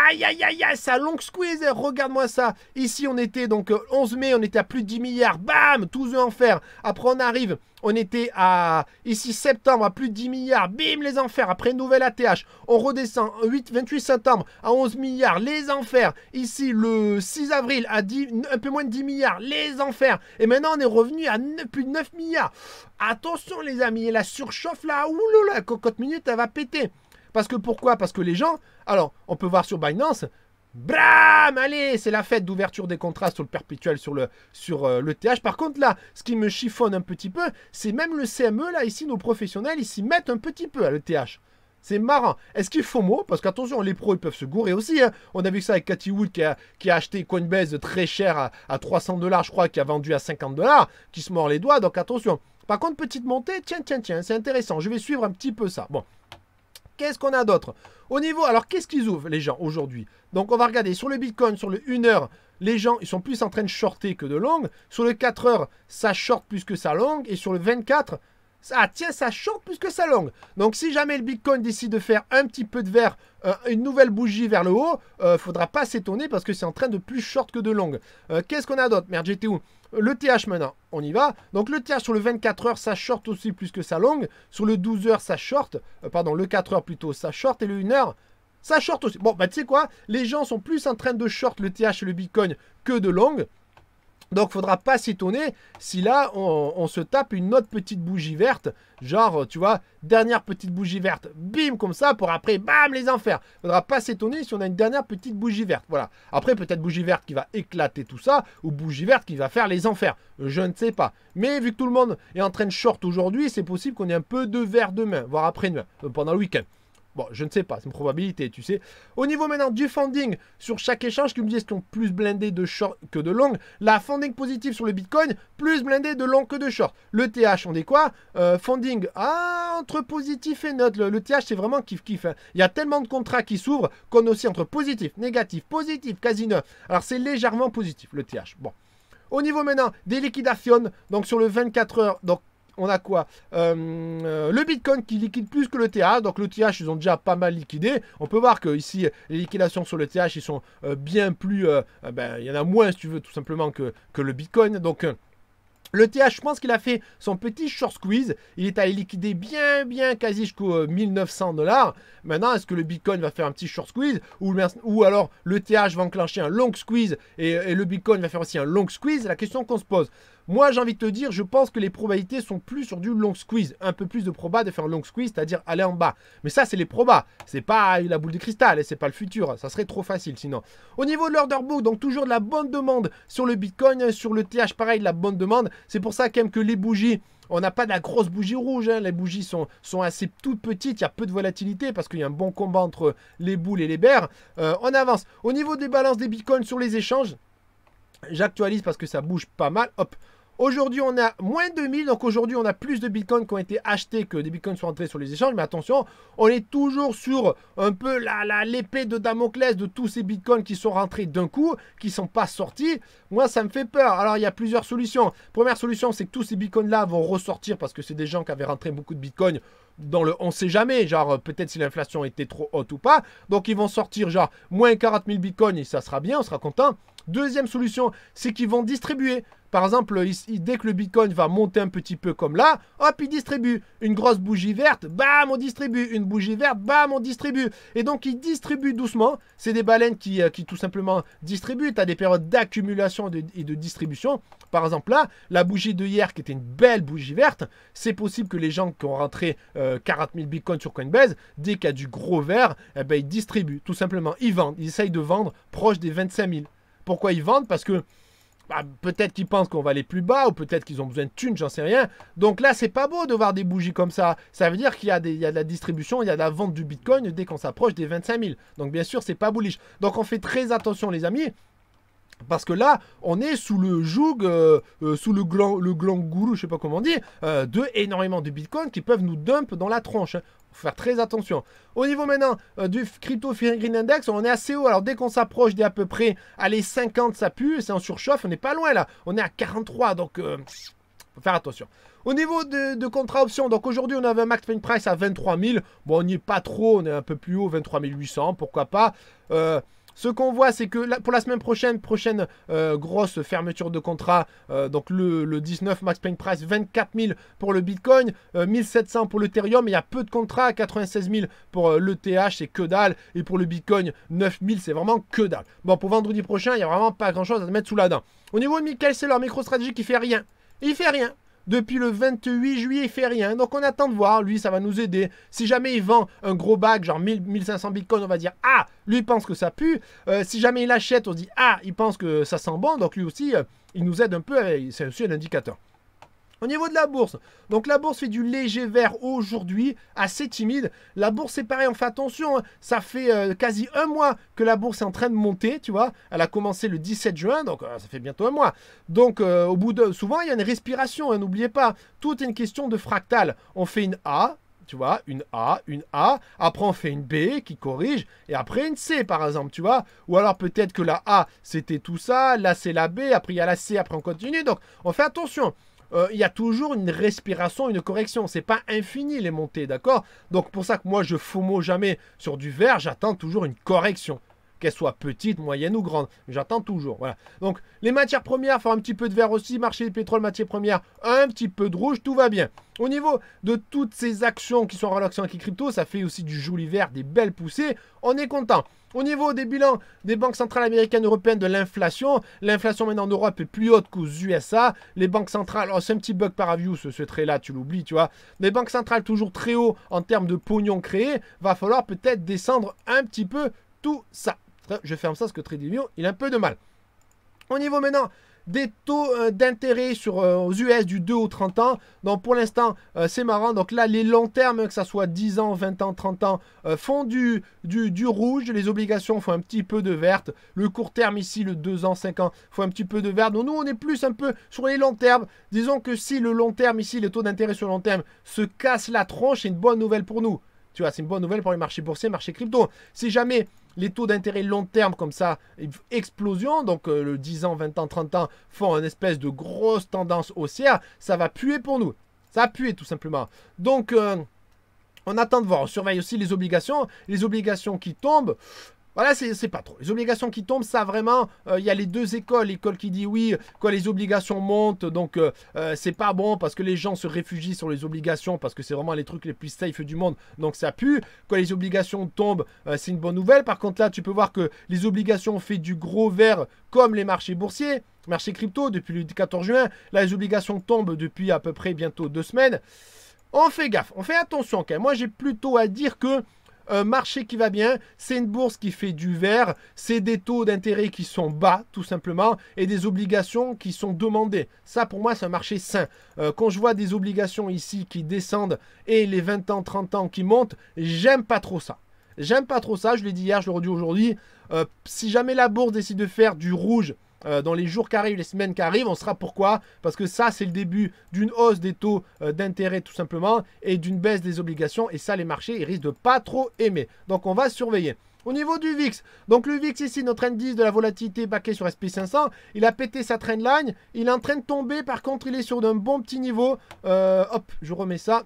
Aïe, aïe, aïe, aïe, ça long squeeze. Hein. Regarde-moi ça. Ici, on était donc 11 euh, mai, on était à plus de 10 milliards. Bam, tous en fer. Après, on arrive on était à, ici, septembre, à plus de 10 milliards. Bim, les enfers. Après, nouvelle ATH. On redescend 28 septembre à 11 milliards. Les enfers. Ici, le 6 avril, à un peu moins de 10 milliards. Les enfers. Et maintenant, on est revenu à plus de 9 milliards. Attention, les amis. La surchauffe, là, oulala, la cocotte minute, elle va péter. Parce que pourquoi Parce que les gens, alors on peut voir sur Binance, Bram Allez, c'est la fête d'ouverture des contrats sur le perpétuel, sur le, sur, euh, le TH. Par contre, là, ce qui me chiffonne un petit peu, c'est même le CME, là, ici, nos professionnels, ils s'y mettent un petit peu à hein, le TH. C'est marrant. Est-ce qu'il faut mot Parce qu'attention, les pros, ils peuvent se gourer aussi. Hein. On a vu ça avec Cathy Wood qui a, qui a acheté Coinbase très cher à, 300 dollars, je crois, qui a vendu à 50 dollars, qui se mord les doigts, donc attention. Par contre, petite montée, tiens, tiens, tiens, c'est intéressant. Je vais suivre un petit peu ça. Bon, Qu'est-ce qu'on a d'autre Au niveau, alors qu'est-ce qu'ils ouvrent les gens aujourd'hui Donc on va regarder sur le Bitcoin, sur le 1 heure, les gens ils sont plus en train de shorter que de long. Sur le 4 heures, ça short plus que ça longue. Et sur le 24, ça ah, tiens, ça short plus que ça longue. Donc si jamais le Bitcoin décide de faire un petit peu de vert, euh, une nouvelle bougie vers le haut, ne euh, faudra pas s'étonner parce que c'est en train de plus short que de longue. Euh, qu'est-ce qu'on a d'autre Merde, j'étais où le TH maintenant, on y va. Donc le TH sur le 24 h ça short aussi plus que sa longue. Sur le 12 h ça short. Euh, pardon, le 4 h plutôt, ça short. Et le 1 h ça short aussi. Bon, bah tu sais quoi Les gens sont plus en train de short le TH et le Bitcoin que de longue. Donc, faudra pas s'étonner si là, on, se tape une autre petite bougie verte. Genre, tu vois, dernière petite bougie verte, bim, comme ça, pour après, bam, les enfers. Faudra pas s'étonner si on a une dernière petite bougie verte. Voilà. Après, peut-être bougie verte qui va éclater tout ça, ou bougie verte qui va faire les enfers. Je ne sais pas. Mais vu que tout le monde est en train de short aujourd'hui, c'est possible qu'on ait un peu de vert demain, voire après-demain, euh, pendant le week-end. Bon, je ne sais pas, c'est une probabilité, tu sais. Au niveau maintenant du funding, sur chaque échange, qui me qu'ils sont plus blindé de short que de long. La funding positive sur le Bitcoin, plus blindé de long que de short. Le TH, on est quoi euh, Funding, ah, entre positif et neutre. Le, TH, c'est vraiment kiff-kiff. Hein. Il y a tellement de contrats qui s'ouvrent qu'on aussi entre positif, négatif, positif, quasi neutre. Alors, c'est légèrement positif, le TH. Bon. Au niveau maintenant des liquidations, donc sur le 24 heures, donc on a quoi euh, euh, Le Bitcoin qui liquide plus que le TH. Donc le TH, ils ont déjà pas mal liquidé. On peut voir que ici, les liquidations sur le TH, ils sont euh, bien plus. Ben, il y en a moins, si tu veux, tout simplement, que, le Bitcoin. Donc. Le TH, je pense qu'il a fait son petit short squeeze. Il est allé liquider bien, bien, quasi jusqu'aux 1900 dollars. Maintenant, est-ce que le Bitcoin va faire un petit short squeeze ou, ou alors le TH va enclencher un long squeeze et, et, le Bitcoin va faire aussi un long squeeze La question qu'on se pose. Moi, j'ai envie de te dire, je pense que les probabilités sont plus sur du long squeeze. Un peu plus de proba de faire long squeeze, c'est-à-dire aller en bas. Mais ça, c'est les probas. C'est pas la boule de cristal et c'est pas le futur. Ça serait trop facile sinon. Au niveau de l'order book, donc toujours de la bonne demande sur le Bitcoin, sur le TH, pareil, de la bonne demande. C'est pour ça quand même que les bougies on n'a pas de la grosse bougie rouge. Hein. Les bougies sont, sont assez toutes petites. Il y a peu de volatilité parce qu'il y a un bon combat entre les boules et les bears. Euh, on avance. Au niveau des balances des bitcoins sur les échanges, j'actualise parce que ça bouge pas mal. Hop, Aujourd'hui, on a moins de 1000. Donc aujourd'hui, on a plus de bitcoins qui ont été achetés que des bitcoins sont entrés sur les échanges. Mais attention, on est toujours sur un peu l'épée la, l'épée de Damoclès de tous ces bitcoins qui sont rentrés d'un coup, qui sont pas sortis. Moi, ça me fait peur. Alors, il y a plusieurs solutions. Première solution, c'est que tous ces bitcoins-là vont ressortir parce que c'est des gens qui avaient rentré beaucoup de bitcoins dans le on sait jamais, genre euh, peut-être si l'inflation était trop haute ou pas. Donc ils vont sortir genre moins 40 000 bitcoins et ça sera bien, on sera content. Deuxième solution, c'est qu'ils vont distribuer. Par exemple, dès que le bitcoin va monter un petit peu comme là, hop, ils distribuent. Une grosse bougie verte, bam, on distribue. Une bougie verte, bam, on distribue. Et donc, ils distribuent doucement. C'est des baleines qui, euh, qui tout simplement distribuent. Tu as des périodes d'accumulation et, de, distribution. Par exemple, là, la bougie de hier, qui était une belle bougie verte, c'est possible que les gens qui ont rentré. Euh, 40 euh, 000 bitcoins sur Coinbase, dès qu'il y a du gros vert, eh ben, ils distribuent, tout simplement. Ils vendent, ils essayent de vendre proche des 25 000. Pourquoi ils vendent Parce que bah, peut-être qu'ils pensent qu'on va aller plus bas, ou peut-être qu'ils ont besoin de thunes, j'en sais rien. Donc là, c'est pas beau de voir des bougies comme ça. Ça veut dire qu'il y, y, a de la distribution, il y a de la vente du bitcoin dès qu'on s'approche des 25 000. Donc bien sûr, c'est pas bullish. Donc on fait très attention, les amis. Parce que là, on est sous le joug, euh, euh, sous le gland, le gland gourou, je sais pas comment on dit, euh, de énormément de bitcoins qui peuvent nous dump dans la tronche. Il hein. Faut faire très attention. Au niveau maintenant du crypto green index, on est assez haut. Alors dès qu'on s'approche des à peu près, à allez 50, ça pue, c'est en surchauffe, on n'est pas loin là. On est à 43, donc faut faire attention. Au niveau de, contrat option, donc aujourd'hui on avait un max price à 23 000. Bon, on n'y est pas trop, on est un peu plus haut, 23 800, pourquoi pas. Euh, ce qu'on voit, c'est que pour la semaine prochaine, prochaine euh, grosse fermeture de contrat, euh, donc le, 19 max paying price, 24 000 pour le Bitcoin, 1700 euh, pour l'Ethereum. Il y a peu de contrats, 96 000 pour le c'est que dalle. Et pour le Bitcoin, 9 000, c'est vraiment que dalle. Bon, pour vendredi prochain, il n'y a vraiment pas grand-chose à se mettre sous la dent. Au niveau de Michael, c'est leur micro-stratégie qui fait rien. Il fait rien depuis le 28 juillet, il fait rien. Donc on attend de voir, lui, ça va nous aider. Si jamais il vend un gros bac, genre 1500 bitcoins, on va dire Ah, lui, pense que ça pue. Euh, si jamais il achète, on dit Ah, il pense que ça sent bon. Donc lui aussi, euh, il nous aide un peu. C'est aussi un indicateur. Au niveau de la bourse, donc la bourse fait du léger vert aujourd'hui, assez timide. La bourse est pareil, on fait attention, hein. ça fait euh, quasi un mois que la bourse est en train de monter, tu vois. Elle a commencé le 17 juin, donc euh, ça fait bientôt un mois. Donc euh, au bout de... Souvent il y a une respiration, hein, n'oubliez pas, tout est une question de fractal. On fait une A, tu vois, une A, une A, après on fait une B qui corrige, et après une C par exemple, tu vois, ou alors peut-être que la A c'était tout ça, là c'est la B, après il y a la C, après on continue, donc on fait attention. Euh, il y a toujours une respiration, une correction. C'est pas infini les montées, d'accord Donc pour ça que moi je FOMO jamais sur du vert, j'attends toujours une correction. Qu'elle soit petite, moyenne ou grande. J'attends toujours. Voilà. Donc les matières premières, font un petit peu de vert aussi, marché du pétrole, matières premières, un petit peu de rouge, tout va bien. Au niveau de toutes ces actions qui sont en relation avec les cryptos, ça fait aussi du joli vert, des belles poussées. On est content. Au niveau des bilans des banques centrales américaines, européennes, de l'inflation, l'inflation maintenant en Europe est plus haute qu'aux USA. Les banques centrales, oh, c'est un petit bug par avion ce, trait-là, tu l'oublies, tu vois. Les banques centrales toujours très haut en termes de pognon créé, va falloir peut-être descendre un petit peu tout ça. Je ferme ça parce que TradingView, il a un peu de mal. Au niveau maintenant des taux euh, d'intérêt sur euh, aux US du 2 au 30 ans. Donc pour l'instant, euh, c'est marrant. Donc là, les longs termes, que ça soit 10 ans, 20 ans, 30 ans, font du, du, rouge. Les obligations font un petit peu de verte. Le court terme ici, le 2 ans, 5 ans, font un petit peu de verte. Donc nous, on est plus un peu sur les longs termes. Disons que si le long terme ici, les taux d'intérêt sur le long terme se casse la tronche, c'est une bonne nouvelle pour nous. Tu vois, c'est une bonne nouvelle pour les marchés boursiers, marchés crypto. Si jamais les taux d'intérêt long terme comme ça, explosion, donc euh, le 10 ans, 20 ans, 30 ans font une espèce de grosse tendance haussière, ça va puer pour nous. Ça va puer tout simplement. Donc... Euh, on attend de voir, on surveille aussi les obligations. Les obligations qui tombent, voilà, c'est pas trop. Les obligations qui tombent, ça vraiment, euh, il y a les deux écoles. L'école qui dit oui, quand les obligations montent, donc euh, euh, c'est pas bon parce que les gens se réfugient sur les obligations parce que c'est vraiment les trucs les plus safe du monde, donc ça pue. Quand les obligations tombent, c'est une bonne nouvelle. Par contre, là, tu peux voir que les obligations ont fait du gros vert comme les marchés boursiers marché crypto depuis le 14 juin. Là, les obligations tombent depuis à peu près bientôt deux semaines. On fait gaffe, on fait attention quand Moi, j'ai plutôt à dire que un marché qui va bien, c'est une bourse qui fait du vert, c'est des taux d'intérêt qui sont bas tout simplement et des obligations qui sont demandées. Ça pour moi c'est un marché sain. Euh, quand je vois des obligations ici qui descendent et les 20 ans, 30 ans qui montent, j'aime pas trop ça. J'aime pas trop ça, je l'ai dit hier, je le redis aujourd'hui. Euh, si jamais la bourse décide de faire du rouge, euh, dans les jours qui arrivent, les semaines qui arrivent. On sera pourquoi Parce que ça, c'est le début d'une hausse des taux euh, d'intérêt tout simplement et d'une baisse des obligations. Et ça, les marchés, ils risquent de pas trop aimer. Donc on va surveiller. Au niveau du VIX, donc le VIX ici, notre indice de la volatilité baqué sur SP500, il a pété sa trendline, il est en train de tomber, par contre il est sur d'un bon petit niveau, euh, hop, je remets ça,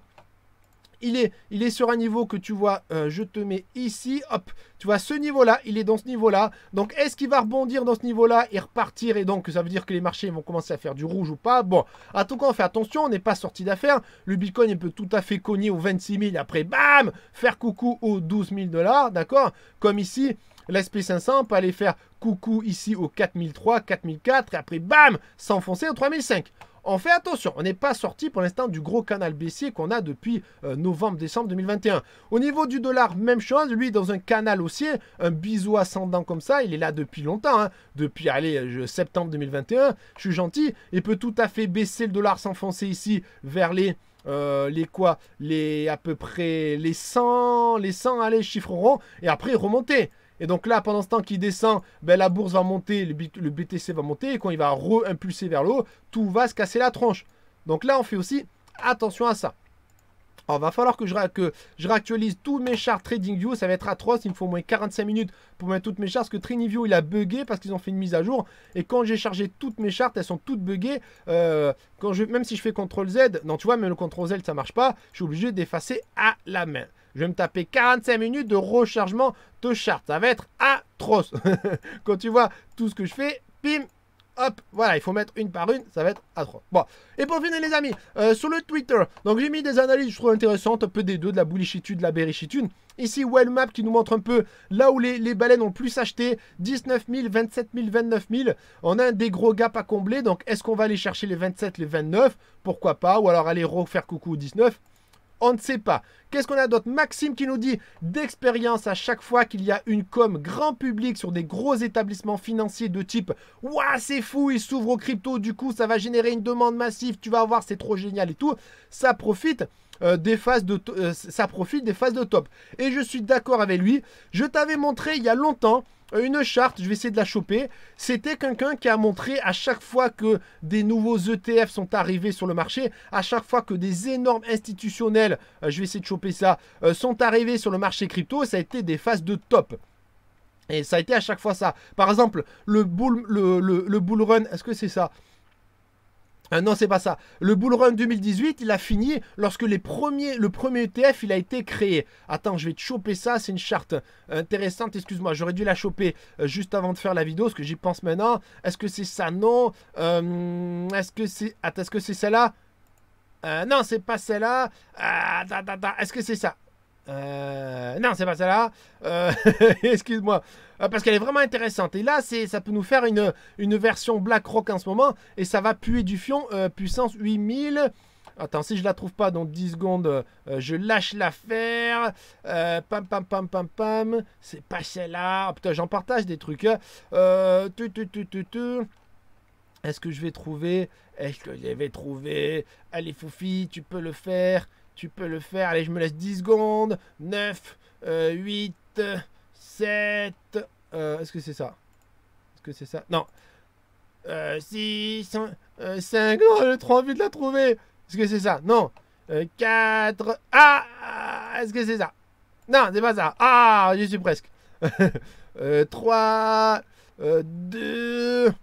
il est, il est sur un niveau que tu vois, euh, je te mets ici, hop, tu vois ce niveau-là, il est dans ce niveau-là. Donc est-ce qu'il va rebondir dans ce niveau-là et repartir et donc ça veut dire que les marchés vont commencer à faire du rouge ou pas Bon, à tout cas, on fait attention, on n'est pas sorti d'affaires, Le Bitcoin, il peut tout à fait cogner aux 26 000 après, bam, faire coucou aux 12 000 dollars, d'accord Comme ici, l'SP500 peut aller faire coucou ici au 4003, 4004 et après, bam, s'enfoncer aux 3005. On fait attention, on n'est pas sorti pour l'instant du gros canal baissier qu'on a depuis euh, novembre-décembre 2021. Au niveau du dollar, même chose, lui dans un canal haussier, un bisou ascendant comme ça, il est là depuis longtemps, hein. depuis allez, septembre 2021, je suis gentil, il peut tout à fait baisser le dollar, s'enfoncer ici vers les... Euh, les quoi Les à peu près les 100, les 100, allez, chiffres ronds, et après remonter. Et donc là, pendant ce temps qu'il descend, ben, la bourse va monter, le, BTC va monter, et quand il va re-impulser vers le haut, tout va se casser la tronche. Donc là, on fait aussi attention à ça. Alors, va falloir que je, que je réactualise tous mes charts TradingView. Ça va être atroce. Il me faut au moins 45 minutes pour mettre toutes mes charts. Parce que TradingView, il a bugué parce qu'ils ont fait une mise à jour. Et quand j'ai chargé toutes mes charts, elles sont toutes buggées. Euh, même si je fais CTRL Z, non, tu vois, mais le CTRL Z, ça marche pas. Je suis obligé d'effacer à la main. Je vais me taper 45 minutes de rechargement de charte. Ça va être atroce. Quand tu vois tout ce que je fais, pim, Hop, voilà, il faut mettre une par une, ça va être atroce. Bon, et pour finir les amis, euh, sur le Twitter, donc j'ai mis des analyses, je trouve intéressantes, un peu des deux, de la bullishitude, de la bérichitude. Ici, Wellmap qui nous montre un peu là où les, les baleines ont plus acheté, 19 000, 27 000, 29 000. On a un des gros gaps à combler, donc est-ce qu'on va aller chercher les 27, les 29 Pourquoi pas Ou alors aller refaire coucou 19 on ne sait pas. Qu'est-ce qu'on a d'autre Maxime qui nous dit d'expérience à chaque fois qu'il y a une com grand public sur des gros établissements financiers de type Ouah, c'est fou, ils s'ouvrent aux crypto, du coup ça va générer une demande massive, tu vas voir, c'est trop génial et tout. Ça profite. Euh, des phases de euh, ça profite des phases de top et je suis d'accord avec lui je t'avais montré il y a longtemps une charte, je vais essayer de la choper. C'était quelqu'un qui a montré à chaque fois que des nouveaux ETF sont arrivés sur le marché, à chaque fois que des énormes institutionnels, euh, je vais essayer de choper ça, euh, sont arrivés sur le marché crypto, ça a été des phases de top. Et ça a été à chaque fois ça. Par exemple, le bull, le bull run, est-ce que c'est ça euh, non, c'est pas ça. Le Bull Run 2018, il a fini lorsque les premiers, le premier ETF, il a été créé. Attends, je vais te choper ça, c'est une charte euh, intéressante, excuse-moi, j'aurais dû la choper euh, juste avant de faire la vidéo, ce que j'y pense maintenant. Est-ce que c'est ça Non. est-ce que c'est... est-ce que c'est celle-là Non, c'est pas celle-là. Ah, est-ce que c'est ça euh, non, c'est pas celle-là. Euh, Excuse-moi. Euh, parce qu'elle est vraiment intéressante. Et là, ça peut nous faire une, une version Black Rock en ce moment. Et ça va puer du fion. Euh, puissance 8000. Attends, si je la trouve pas dans 10 secondes, euh, je lâche l'affaire. pam, pam, pam, pam, pam. C'est pas celle-là. Oh, putain, j'en partage des trucs. Hein. tu, tu, tu, tu, tu. Est-ce que je vais trouver Est-ce que je vais trouver Allez, Foufi, tu peux le faire. Tu peux le faire. Allez, je me laisse 10 secondes. 9, 8, 7. Est-ce que c'est ça Est-ce que c'est ça Non. Euh, 6, 5. Non, j'ai trop envie de la trouver. Est-ce que c'est ça Non. 4. Euh, ah, ah Est-ce que c'est ça Non, c'est pas ça. Ah, j'y suis presque. 3, 2, 1. Non,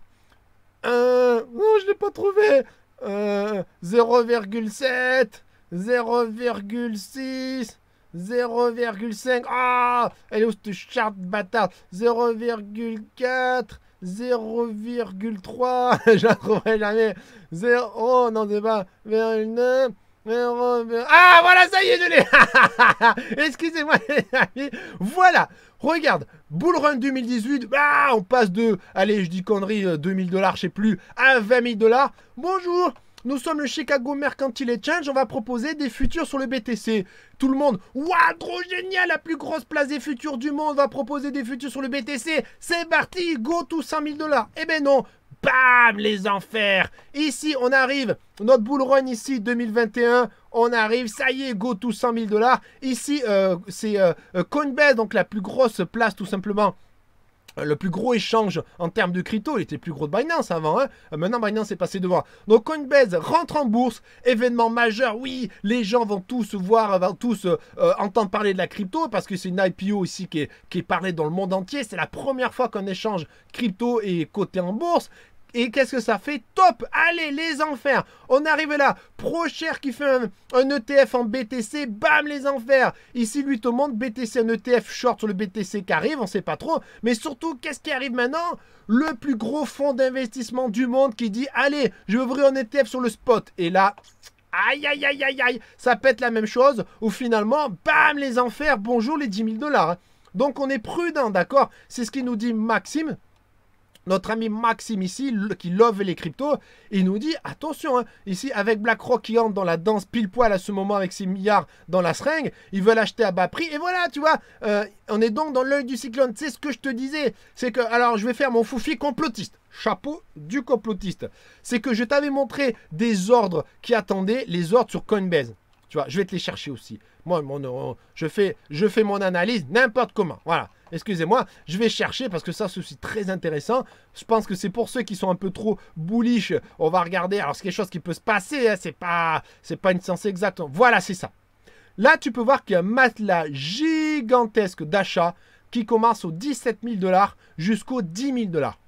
je l'ai pas trouvé. 0,7. Euh, 0,6 0,5 Ah Elle est où cette bâtarde 0,4 0,3 Je la trouverai jamais 0 Non, c'est pas 0,9 ah voilà ça y est je l'ai Excusez-moi Voilà Regarde Bull Run 2018 bah, On passe de Allez je dis connerie 2000 euh, dollars je sais plus à 20 000 dollars Bonjour nous sommes le Chicago Mercantile Exchange, on va proposer des futurs sur le BTC. Tout le monde, waouh, trop génial, la plus grosse place des futures du monde va proposer des futurs sur le BTC. C'est parti, go tout 000 dollars. Eh ben non, bam, les enfers. Ici, on arrive, notre bull run ici 2021, on arrive, ça y est, go tout 100 000 dollars. Ici, euh, c'est euh, euh, Coinbase, donc la plus grosse place tout simplement le plus gros échange en termes de crypto, il était plus gros de Binance avant, hein. euh, maintenant Binance est passé devant. Donc Coinbase rentre en bourse, événement majeur, oui, les gens vont tous voir, vont tous euh, euh, entendre parler de la crypto, parce que c'est une IPO ici qui est, qui est parlée dans le monde entier, c'est la première fois qu'un échange crypto est coté en bourse, et qu'est-ce que ça fait Top Allez, les enfers On arrive là Procher qui fait un, ETF en BTC, bam, les enfers Ici, lui, au monde, BTC, un ETF short sur le BTC qui arrive, on sait pas trop. Mais surtout, qu'est-ce qui arrive maintenant Le plus gros fonds d'investissement du monde qui dit « Allez, je vais ouvrir un ETF sur le spot !» Et là, Aïe, aïe, aïe, aïe, aïe, ça pète la même chose, ou finalement, bam, les enfers, bonjour les 10 000 dollars. Hein. Donc on est prudent, d'accord C'est ce qui nous dit Maxime, notre ami Maxime ici, qui love les cryptos, il nous dit attention, hein, ici avec BlackRock qui entre dans la danse pile poil à ce moment avec ses milliards dans la seringue, ils veulent acheter à bas prix, et voilà, tu vois, euh, on est donc dans l'œil du cyclone. C'est ce que je te disais, c'est que, alors je vais faire mon foufi complotiste, chapeau du complotiste, c'est que je t'avais montré des ordres qui attendaient, les ordres sur Coinbase. Tu vois, je vais te les chercher aussi. Moi, mon, euh, je, je fais mon analyse n'importe comment. Voilà. Excusez-moi, je vais chercher parce que ça, c'est très intéressant. Je pense que c'est pour ceux qui sont un peu trop bullish. On va regarder. Alors, c'est quelque chose qui peut se passer. Hein, c'est pas, c'est pas une science exacte. Voilà, c'est ça. Là, tu peux voir qu'il y a un matelas gigantesque d'achat qui commence aux 17 000 dollars jusqu'aux 10 000 dollars.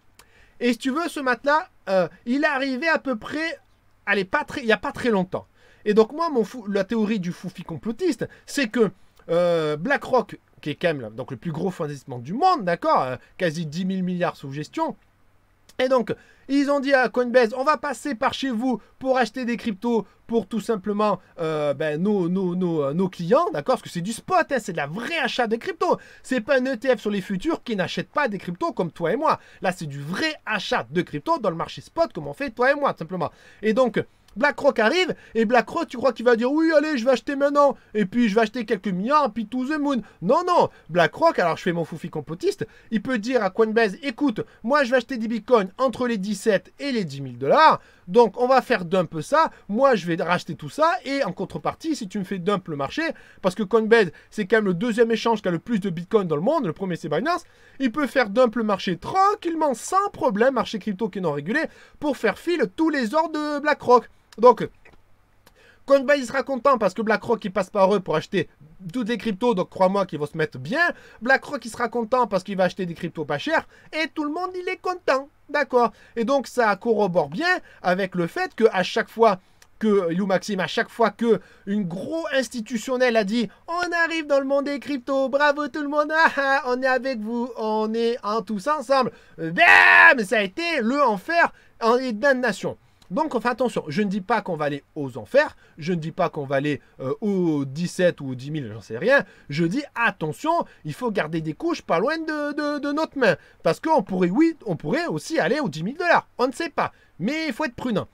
Et si tu veux, ce matelas, euh, il est arrivé à peu près, allez, pas très, il n'y a pas très longtemps. Et donc moi, mon fou, la théorie du foufi complotiste, c'est que euh, BlackRock qui est quand même donc, le plus gros financement du monde, d'accord euh, Quasi 10 000 milliards sous gestion. Et donc, ils ont dit à Coinbase, on va passer par chez vous pour acheter des cryptos pour tout simplement euh, ben, nos, euh, nos, clients, d'accord Parce que c'est du spot, hein, c'est de la vraie achat de cryptos. C'est pas un ETF sur les futurs qui n'achète pas des cryptos comme toi et moi. Là, c'est du vrai achat de cryptos dans le marché spot comme on fait toi et moi, tout simplement. Et donc, BlackRock arrive et BlackRock, tu crois qu'il va dire oui, allez, je vais acheter maintenant et puis je vais acheter quelques milliards et puis to the moon. Non, non, BlackRock, alors je fais mon foufi complotiste, il peut dire à Coinbase écoute, moi je vais acheter des bitcoins entre les 17 et les 10 000 dollars, donc on va faire dump ça, moi je vais racheter tout ça et en contrepartie, si tu me fais dump le marché, parce que Coinbase c'est quand même le deuxième échange qui a le plus de bitcoins dans le monde, le premier c'est Binance, il peut faire dump le marché tranquillement, sans problème, marché crypto qui est non régulé, pour faire fil tous les ordres de BlackRock. Donc, Coinbase sera content parce que BlackRock il passe par eux pour acheter toutes les cryptos, donc crois-moi qu'ils vont se mettre bien. BlackRock il sera content parce qu'il va acheter des cryptos pas chères. et tout le monde il est content, d'accord Et donc ça corrobore bien avec le fait qu'à chaque fois que Lou Maxime, à chaque fois que une gros institutionnelle a dit on arrive dans le monde des cryptos, bravo tout le monde, ah, ah, on est avec vous, on est en tous ensemble, eh bam, ça a été le enfer en d'une nation. Donc on attention, je ne dis pas qu'on va aller aux enfers, je ne dis pas qu'on va aller euh, aux 17 ou aux 10 000, j'en sais rien. Je dis attention, il faut garder des couches pas loin de, notre main. Parce qu'on pourrait, oui, on pourrait aussi aller aux 10 000 dollars, on ne sait pas. Mais il faut être prudent.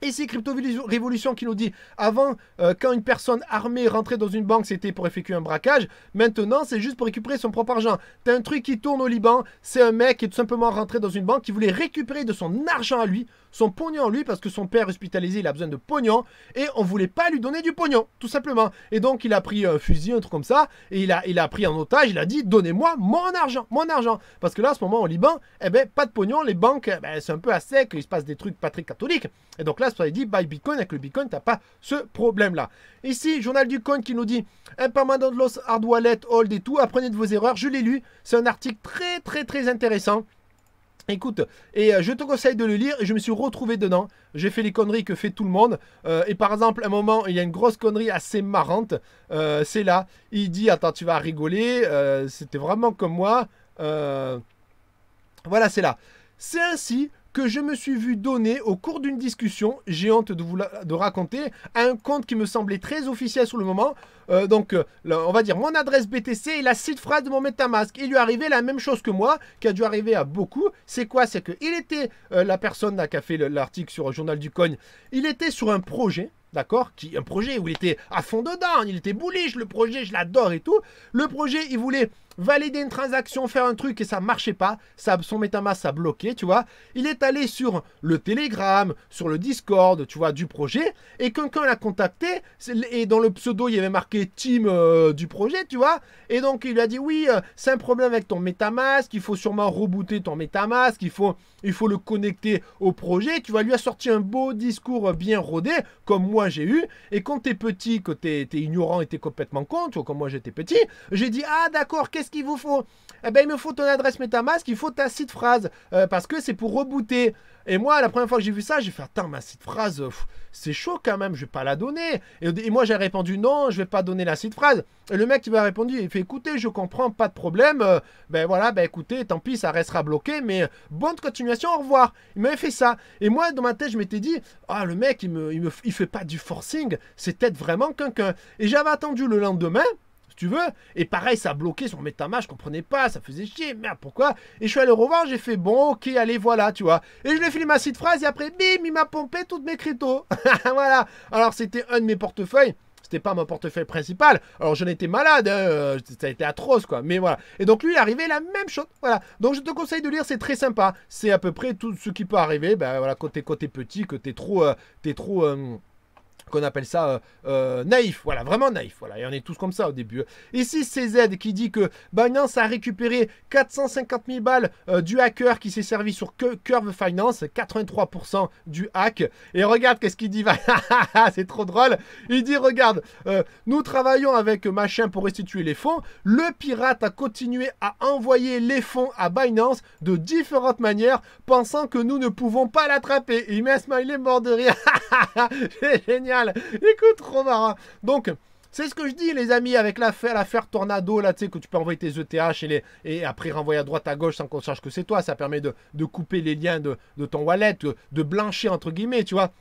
Ici, Crypto Révolution qui nous dit avant, euh, quand une personne armée rentrait dans une banque, c'était pour effectuer un braquage. Maintenant, c'est juste pour récupérer son propre argent. T'as un truc qui tourne au Liban, c'est un mec qui est tout simplement rentré dans une banque qui voulait récupérer de son argent à lui son pognon, lui, parce que son père hospitalisé, il a besoin de pognon, et on voulait pas lui donner du pognon, tout simplement. Et donc, il a pris un euh, fusil, un truc comme ça, et il a, il a pris en otage, il a dit, donnez-moi mon argent, mon argent. Parce que là, à ce moment, au Liban, eh ben, pas de pognon, les banques, eh ben, c'est un peu à sec, il se passe des trucs pas très catholiques. Et donc là, ça dit, buy Bitcoin, avec le Bitcoin, t'as pas ce problème-là. Ici, Journal du Coin qui nous dit, Un de Loss Hard Wallet, Hold et tout, apprenez de vos erreurs, je l'ai lu, c'est un article très, très, très intéressant. Écoute, et euh, je te conseille de le lire, et je me suis retrouvé dedans. J'ai fait les conneries que fait tout le monde. Euh, et par exemple, à un moment, il y a une grosse connerie assez marrante. Euh, c'est là, il dit, attends, tu vas rigoler, c'était vraiment comme moi. voilà, c'est là. C'est ainsi que je me suis vu donner au cours d'une discussion, j'ai honte de vous de raconter, un compte qui me semblait très officiel sur le moment. Euh, donc, euh, on va dire mon adresse BTC et la site phrase de mon MetaMask. Il lui arrivait la même chose que moi, qui a dû arriver à beaucoup. C'est quoi C'est qu'il était, euh, la personne qui a fait l'article sur le Journal du Cogne, il était sur un projet d'accord Un projet où il était à fond dedans, il était bullish, le projet, je l'adore et tout. Le projet, il voulait valider une transaction, faire un truc et ça marchait pas, ça, son MetaMask a bloqué, tu vois. Il est allé sur le Telegram, sur le Discord, tu vois, du projet, et quelqu'un l'a contacté, et dans le pseudo, il y avait marqué team euh, du projet, tu vois. Et donc, il lui a dit, oui, euh, c'est un problème avec ton MetaMask, il faut sûrement rebooter ton MetaMask, il faut, il faut le connecter au projet, tu vois. Lui a sorti un beau discours bien rodé, comme moi j'ai eu, et quand t'es petit, que t'es ignorant et t'es complètement con, tu vois, comme moi j'étais petit, j'ai dit, ah d'accord, quest qu'il vous faut Eh ben, il me faut ton adresse metta-masque, il faut ta site phrase, euh, parce que c'est pour rebooter. Et moi, la première fois que j'ai vu ça, j'ai fait Attends, ma site phrase, c'est chaud quand même, je vais pas la donner. Et, moi, j'ai répondu Non, je vais pas donner la site phrase. Et le mec, il m'a répondu Il fait Écoutez, je comprends, pas de problème. Euh, ben voilà, ben écoutez, tant pis, ça restera bloqué, mais euh, bonne continuation, au revoir. Il m'avait fait ça. Et moi, dans ma tête, je m'étais dit Ah, le mec, il me, il me il fait pas du forcing, c'est peut-être vraiment quelqu'un. Et j'avais attendu le lendemain tu veux. Et pareil, ça bloqué sur tamas, je comprenais pas, ça faisait chier, merde, pourquoi Et je suis allé revoir, j'ai fait bon, ok, allez, voilà, tu vois. Et je lui ai filé ma site phrase, et après, bim, il m'a pompé toutes mes cryptos. voilà. Alors, c'était un de mes portefeuilles c'était pas mon portefeuille principal. Alors j'en étais malade, hein, euh, ça a été atroce quoi, mais voilà. Et donc lui il est arrivé la même chose, voilà. Donc je te conseille de lire, c'est très sympa. C'est à peu près tout ce qui peut arriver, ben voilà, quand t'es, petit, que t'es trop, euh, t'es trop. Euh, qu'on appelle ça euh, euh, naïf. Voilà, vraiment naïf. Voilà, et on est tous comme ça au début. Hein. Ici, c'est CZ qui dit que Binance a récupéré 450 000 balles euh, du hacker qui s'est servi sur Curve Finance, 83% du hack. Et regarde qu'est-ce qu'il dit. C'est trop drôle. Il dit, regarde, nous travaillons avec machin pour restituer les fonds. Le pirate a continué à envoyer les fonds à Binance de différentes manières, pensant que nous ne pouvons pas l'attraper. Il met un smiley mort de rire. C'est génial. Écoute, trop marrant Donc, c'est ce que je dis, les amis, avec l'affaire, Tornado, là, tu sais, que tu peux envoyer tes ETH et, et après renvoyer à droite, à gauche sans qu'on sache que c'est toi. Ça permet de, couper les liens de, ton wallet, de blanchir, entre guillemets, tu vois.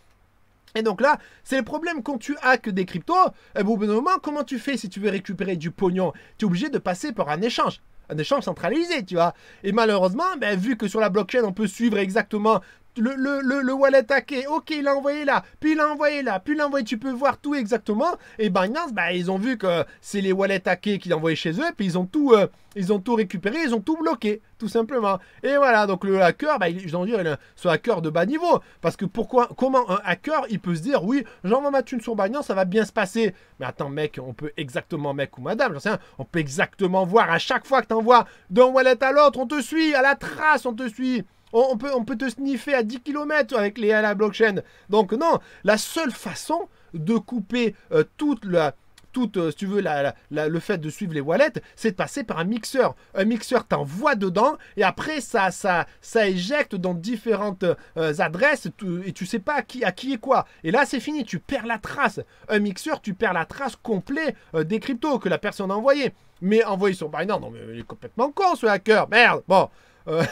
Et donc là, c'est le problème quand tu hackes des cryptos. et eh ben, au bout d'un moment, comment tu fais si tu veux récupérer du pognon Tu es obligé de passer par un échange un échange centralisé, tu vois. Et malheureusement, ben, vu que sur la blockchain, on peut suivre exactement le, le, le, wallet hacké, ok, il l'a envoyé là, puis il l'a envoyé là, puis il l'a envoyé, tu peux voir tout exactement. Et Binance, bah, ils ont vu que c'est les wallets hackés a envoyé chez eux, puis ils ont tout, euh, ils ont tout récupéré, ils ont tout bloqué, tout simplement. Et voilà, donc le hacker, bah, je dois dire, il hacker de bas niveau. Parce que pourquoi, comment un hacker, il peut se dire, oui, j'envoie ma thune sur Binance, ça va bien se passer. Mais attends, mec, on peut exactement, mec ou madame, j'en sais on peut exactement voir à chaque fois que t'envoies d'un wallet à l'autre, on te suit, à la trace, on te suit on, peut, on peut te sniffer à 10 km avec les à la blockchain. Donc non, la seule façon de couper euh, toute la, tout, euh, tu veux, la, le fait de suivre les wallets, c'est de passer par un mixeur. Un mixeur, t'envoie dedans et après, ça, ça, ça éjecte dans différentes euh, adresses et tu sais pas à qui, à qui est quoi. Et là, c'est fini, tu perds la trace. Un mixeur, tu perds la trace complète des cryptos que la personne a envoyé. Mais envoyé sur Binance, non, mais il est complètement con ce hacker, merde, bon. Euh,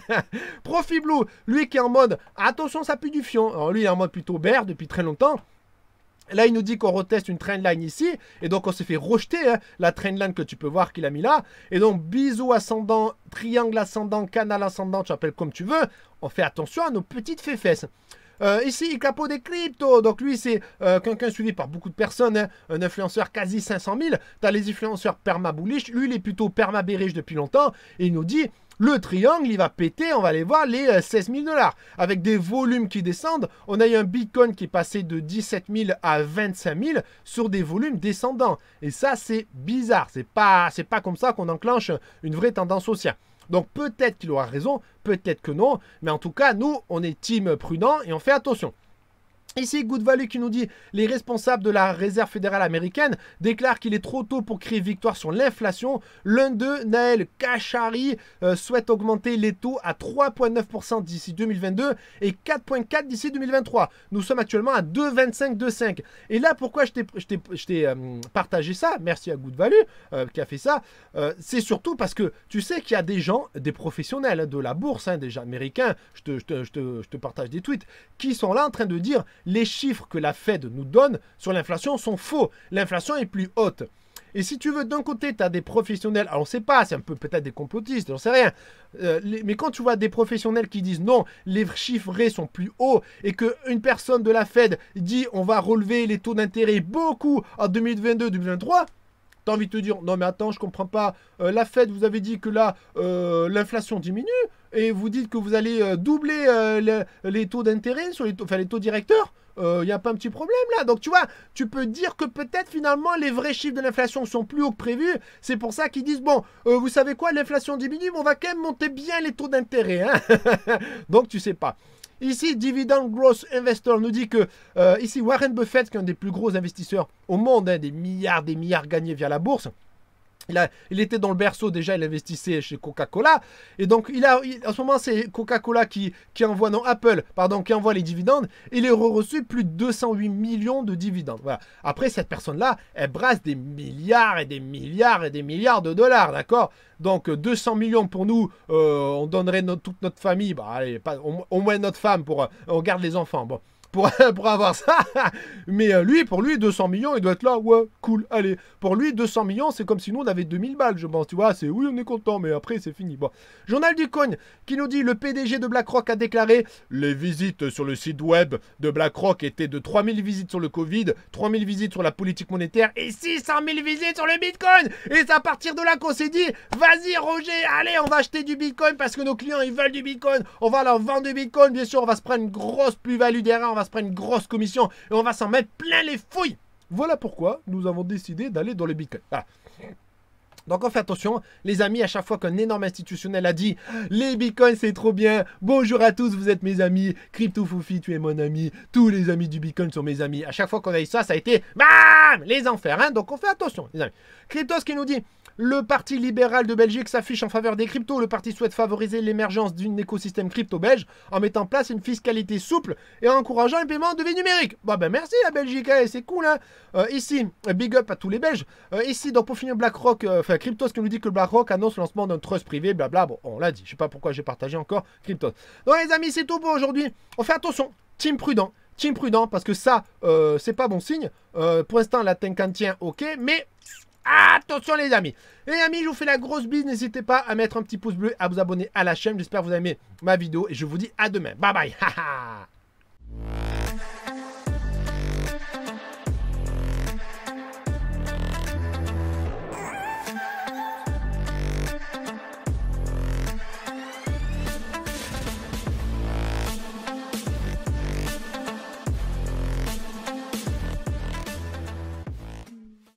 Profit Blue, lui qui est en mode attention, ça pue du fion. lui, il est en mode plutôt bear depuis très longtemps. Là, il nous dit qu'on reteste une trendline ici, et donc on s'est fait rejeter hein, la trendline que tu peux voir qu'il a mis là. Et donc, bisous ascendant, triangle ascendant, canal ascendant, tu appelles comme tu veux. On fait attention à nos petites fesses. Euh, ici, il capot des cryptos. Donc lui, c'est euh, quelqu'un suivi par beaucoup de personnes, hein. un influenceur quasi 500 000. T'as les influenceurs perma Lui, il est plutôt perma depuis longtemps. Et il nous dit, le triangle, il va péter, on va aller voir les 16 euh, 000 dollars. Avec des volumes qui descendent, on a eu un Bitcoin qui est passé de 17 000 à 25 000 sur des volumes descendants. Et ça, c'est bizarre. C'est pas, c'est pas comme ça qu'on enclenche une vraie tendance haussière. Donc peut-être qu'il aura raison, peut-être que non. Mais en tout cas, nous, on est team prudent et on fait attention. Ici, Good Value qui nous dit les responsables de la réserve fédérale américaine déclarent qu'il est trop tôt pour créer victoire sur l'inflation. L'un d'eux, Naël Kachari, euh, souhaite augmenter les taux à 3,9% d'ici 2022 et 4,4% d'ici 2023. Nous sommes actuellement à 2,25,25. Et là, pourquoi je t'ai euh, partagé ça Merci à Good Value euh, qui a fait ça. C'est surtout parce que tu sais qu'il y a des gens, des professionnels hein, de la bourse, hein, des gens américains, je te partage des tweets, qui sont là en train de dire les chiffres que la Fed nous donne sur l'inflation sont faux. L'inflation est plus haute. Et si tu veux, d'un côté, tu as des professionnels, alors on sait pas, c'est un peu peut-être des complotistes, ne sait rien. Euh, mais quand tu vois des professionnels qui disent non, les chiffres sont plus hauts et qu'une personne de la Fed dit on va relever les taux d'intérêt beaucoup en 2022-2023, T'as envie de te dire, non mais attends, je comprends pas. Euh, la Fed, vous avez dit que là, euh, l'inflation diminue et vous dites que vous allez euh, doubler euh, les taux d'intérêt, sur les taux, enfin les taux directeurs, il euh, n'y a pas un petit problème là. Donc tu vois, tu peux dire que peut-être finalement les vrais chiffres de l'inflation sont plus hauts que prévu. C'est pour ça qu'ils disent, bon, vous savez quoi, l'inflation diminue, mais on va quand même monter bien les taux d'intérêt. Hein. Donc tu sais pas. Ici, Dividend Growth Investor nous dit que, ici, Warren Buffett, qui est un des plus gros investisseurs au monde, hein, des milliards, des milliards gagnés via la bourse, il, était dans le berceau déjà, il investissait chez Coca-Cola. Et donc, il a, en ce moment, c'est Coca-Cola qui, envoie, non, Apple, pardon, qui envoie les dividendes. Il a reçu plus de 208 millions de dividendes. Après, cette personne-là, elle brasse des milliards et des milliards et des milliards de dollars, d'accord Donc, 200 euh, millions pour nous, euh, on donnerait toute notre famille, bah, allez, pas, au, moins notre femme, pour, euh, on garde les enfants. Bon. pour, avoir ça. Mais euh, lui, pour lui, 200 millions, il doit être là. Ouais, cool, allez. Pour lui, 200 millions, c'est comme si nous, on avait 2000 balles, je pense. Tu vois, c'est oui, on est content, mais après, c'est fini. Bon. Journal du coin qui nous dit le PDG de BlackRock a déclaré les visites sur le site web de BlackRock étaient de 3000 visites sur le Covid, 3000 visites sur la politique monétaire et 600 000 visites sur le Bitcoin. Et c'est à partir de là qu'on s'est dit vas-y, Roger, allez, on va acheter du Bitcoin parce que nos clients, ils veulent du Bitcoin. On va leur vendre du Bitcoin, bien sûr, on va se prendre une grosse plus-value derrière, va prendre une grosse commission et on va s'en mettre plein les fouilles. Voilà pourquoi nous avons décidé d'aller dans les bitcoins Donc on fait attention, les amis, à chaque fois qu'un énorme institutionnel a dit les bitcoins c'est trop bien, bonjour à tous, vous êtes mes amis, Crypto Foufi, tu es mon ami, tous les amis du bitcoin sont mes amis. À chaque fois qu'on a eu ça, ça a été BAM Les enfers, hein. Donc on fait attention, les amis. Cryptos qui nous dit le Parti libéral de Belgique s'affiche en faveur des cryptos. Le parti souhaite favoriser l'émergence d'un écosystème crypto belge en mettant en place une fiscalité souple et en encourageant les paiements de vie numériques. Bah ben merci à Belgique, eh, c'est cool. Hein. Euh, ici, big up à tous les Belges. Euh, ici, donc pour finir, BlackRock, euh, enfin euh, Cryptos qui nous dit que BlackRock annonce le lancement d'un trust privé, blablabla. Bon, on l'a dit, je sais pas pourquoi j'ai partagé encore Cryptos. Bon, les amis, c'est tout pour aujourd'hui. On fait attention, team prudent. Team prudent, parce que ça, c'est pas bon signe. pour l'instant, la Tenkan tient ok, mais Attention les amis Les amis, je vous fais la grosse bise. N'hésitez pas à mettre un petit pouce bleu, à vous abonner à la chaîne. J'espère que vous avez aimé ma vidéo et je vous dis à demain. Bye bye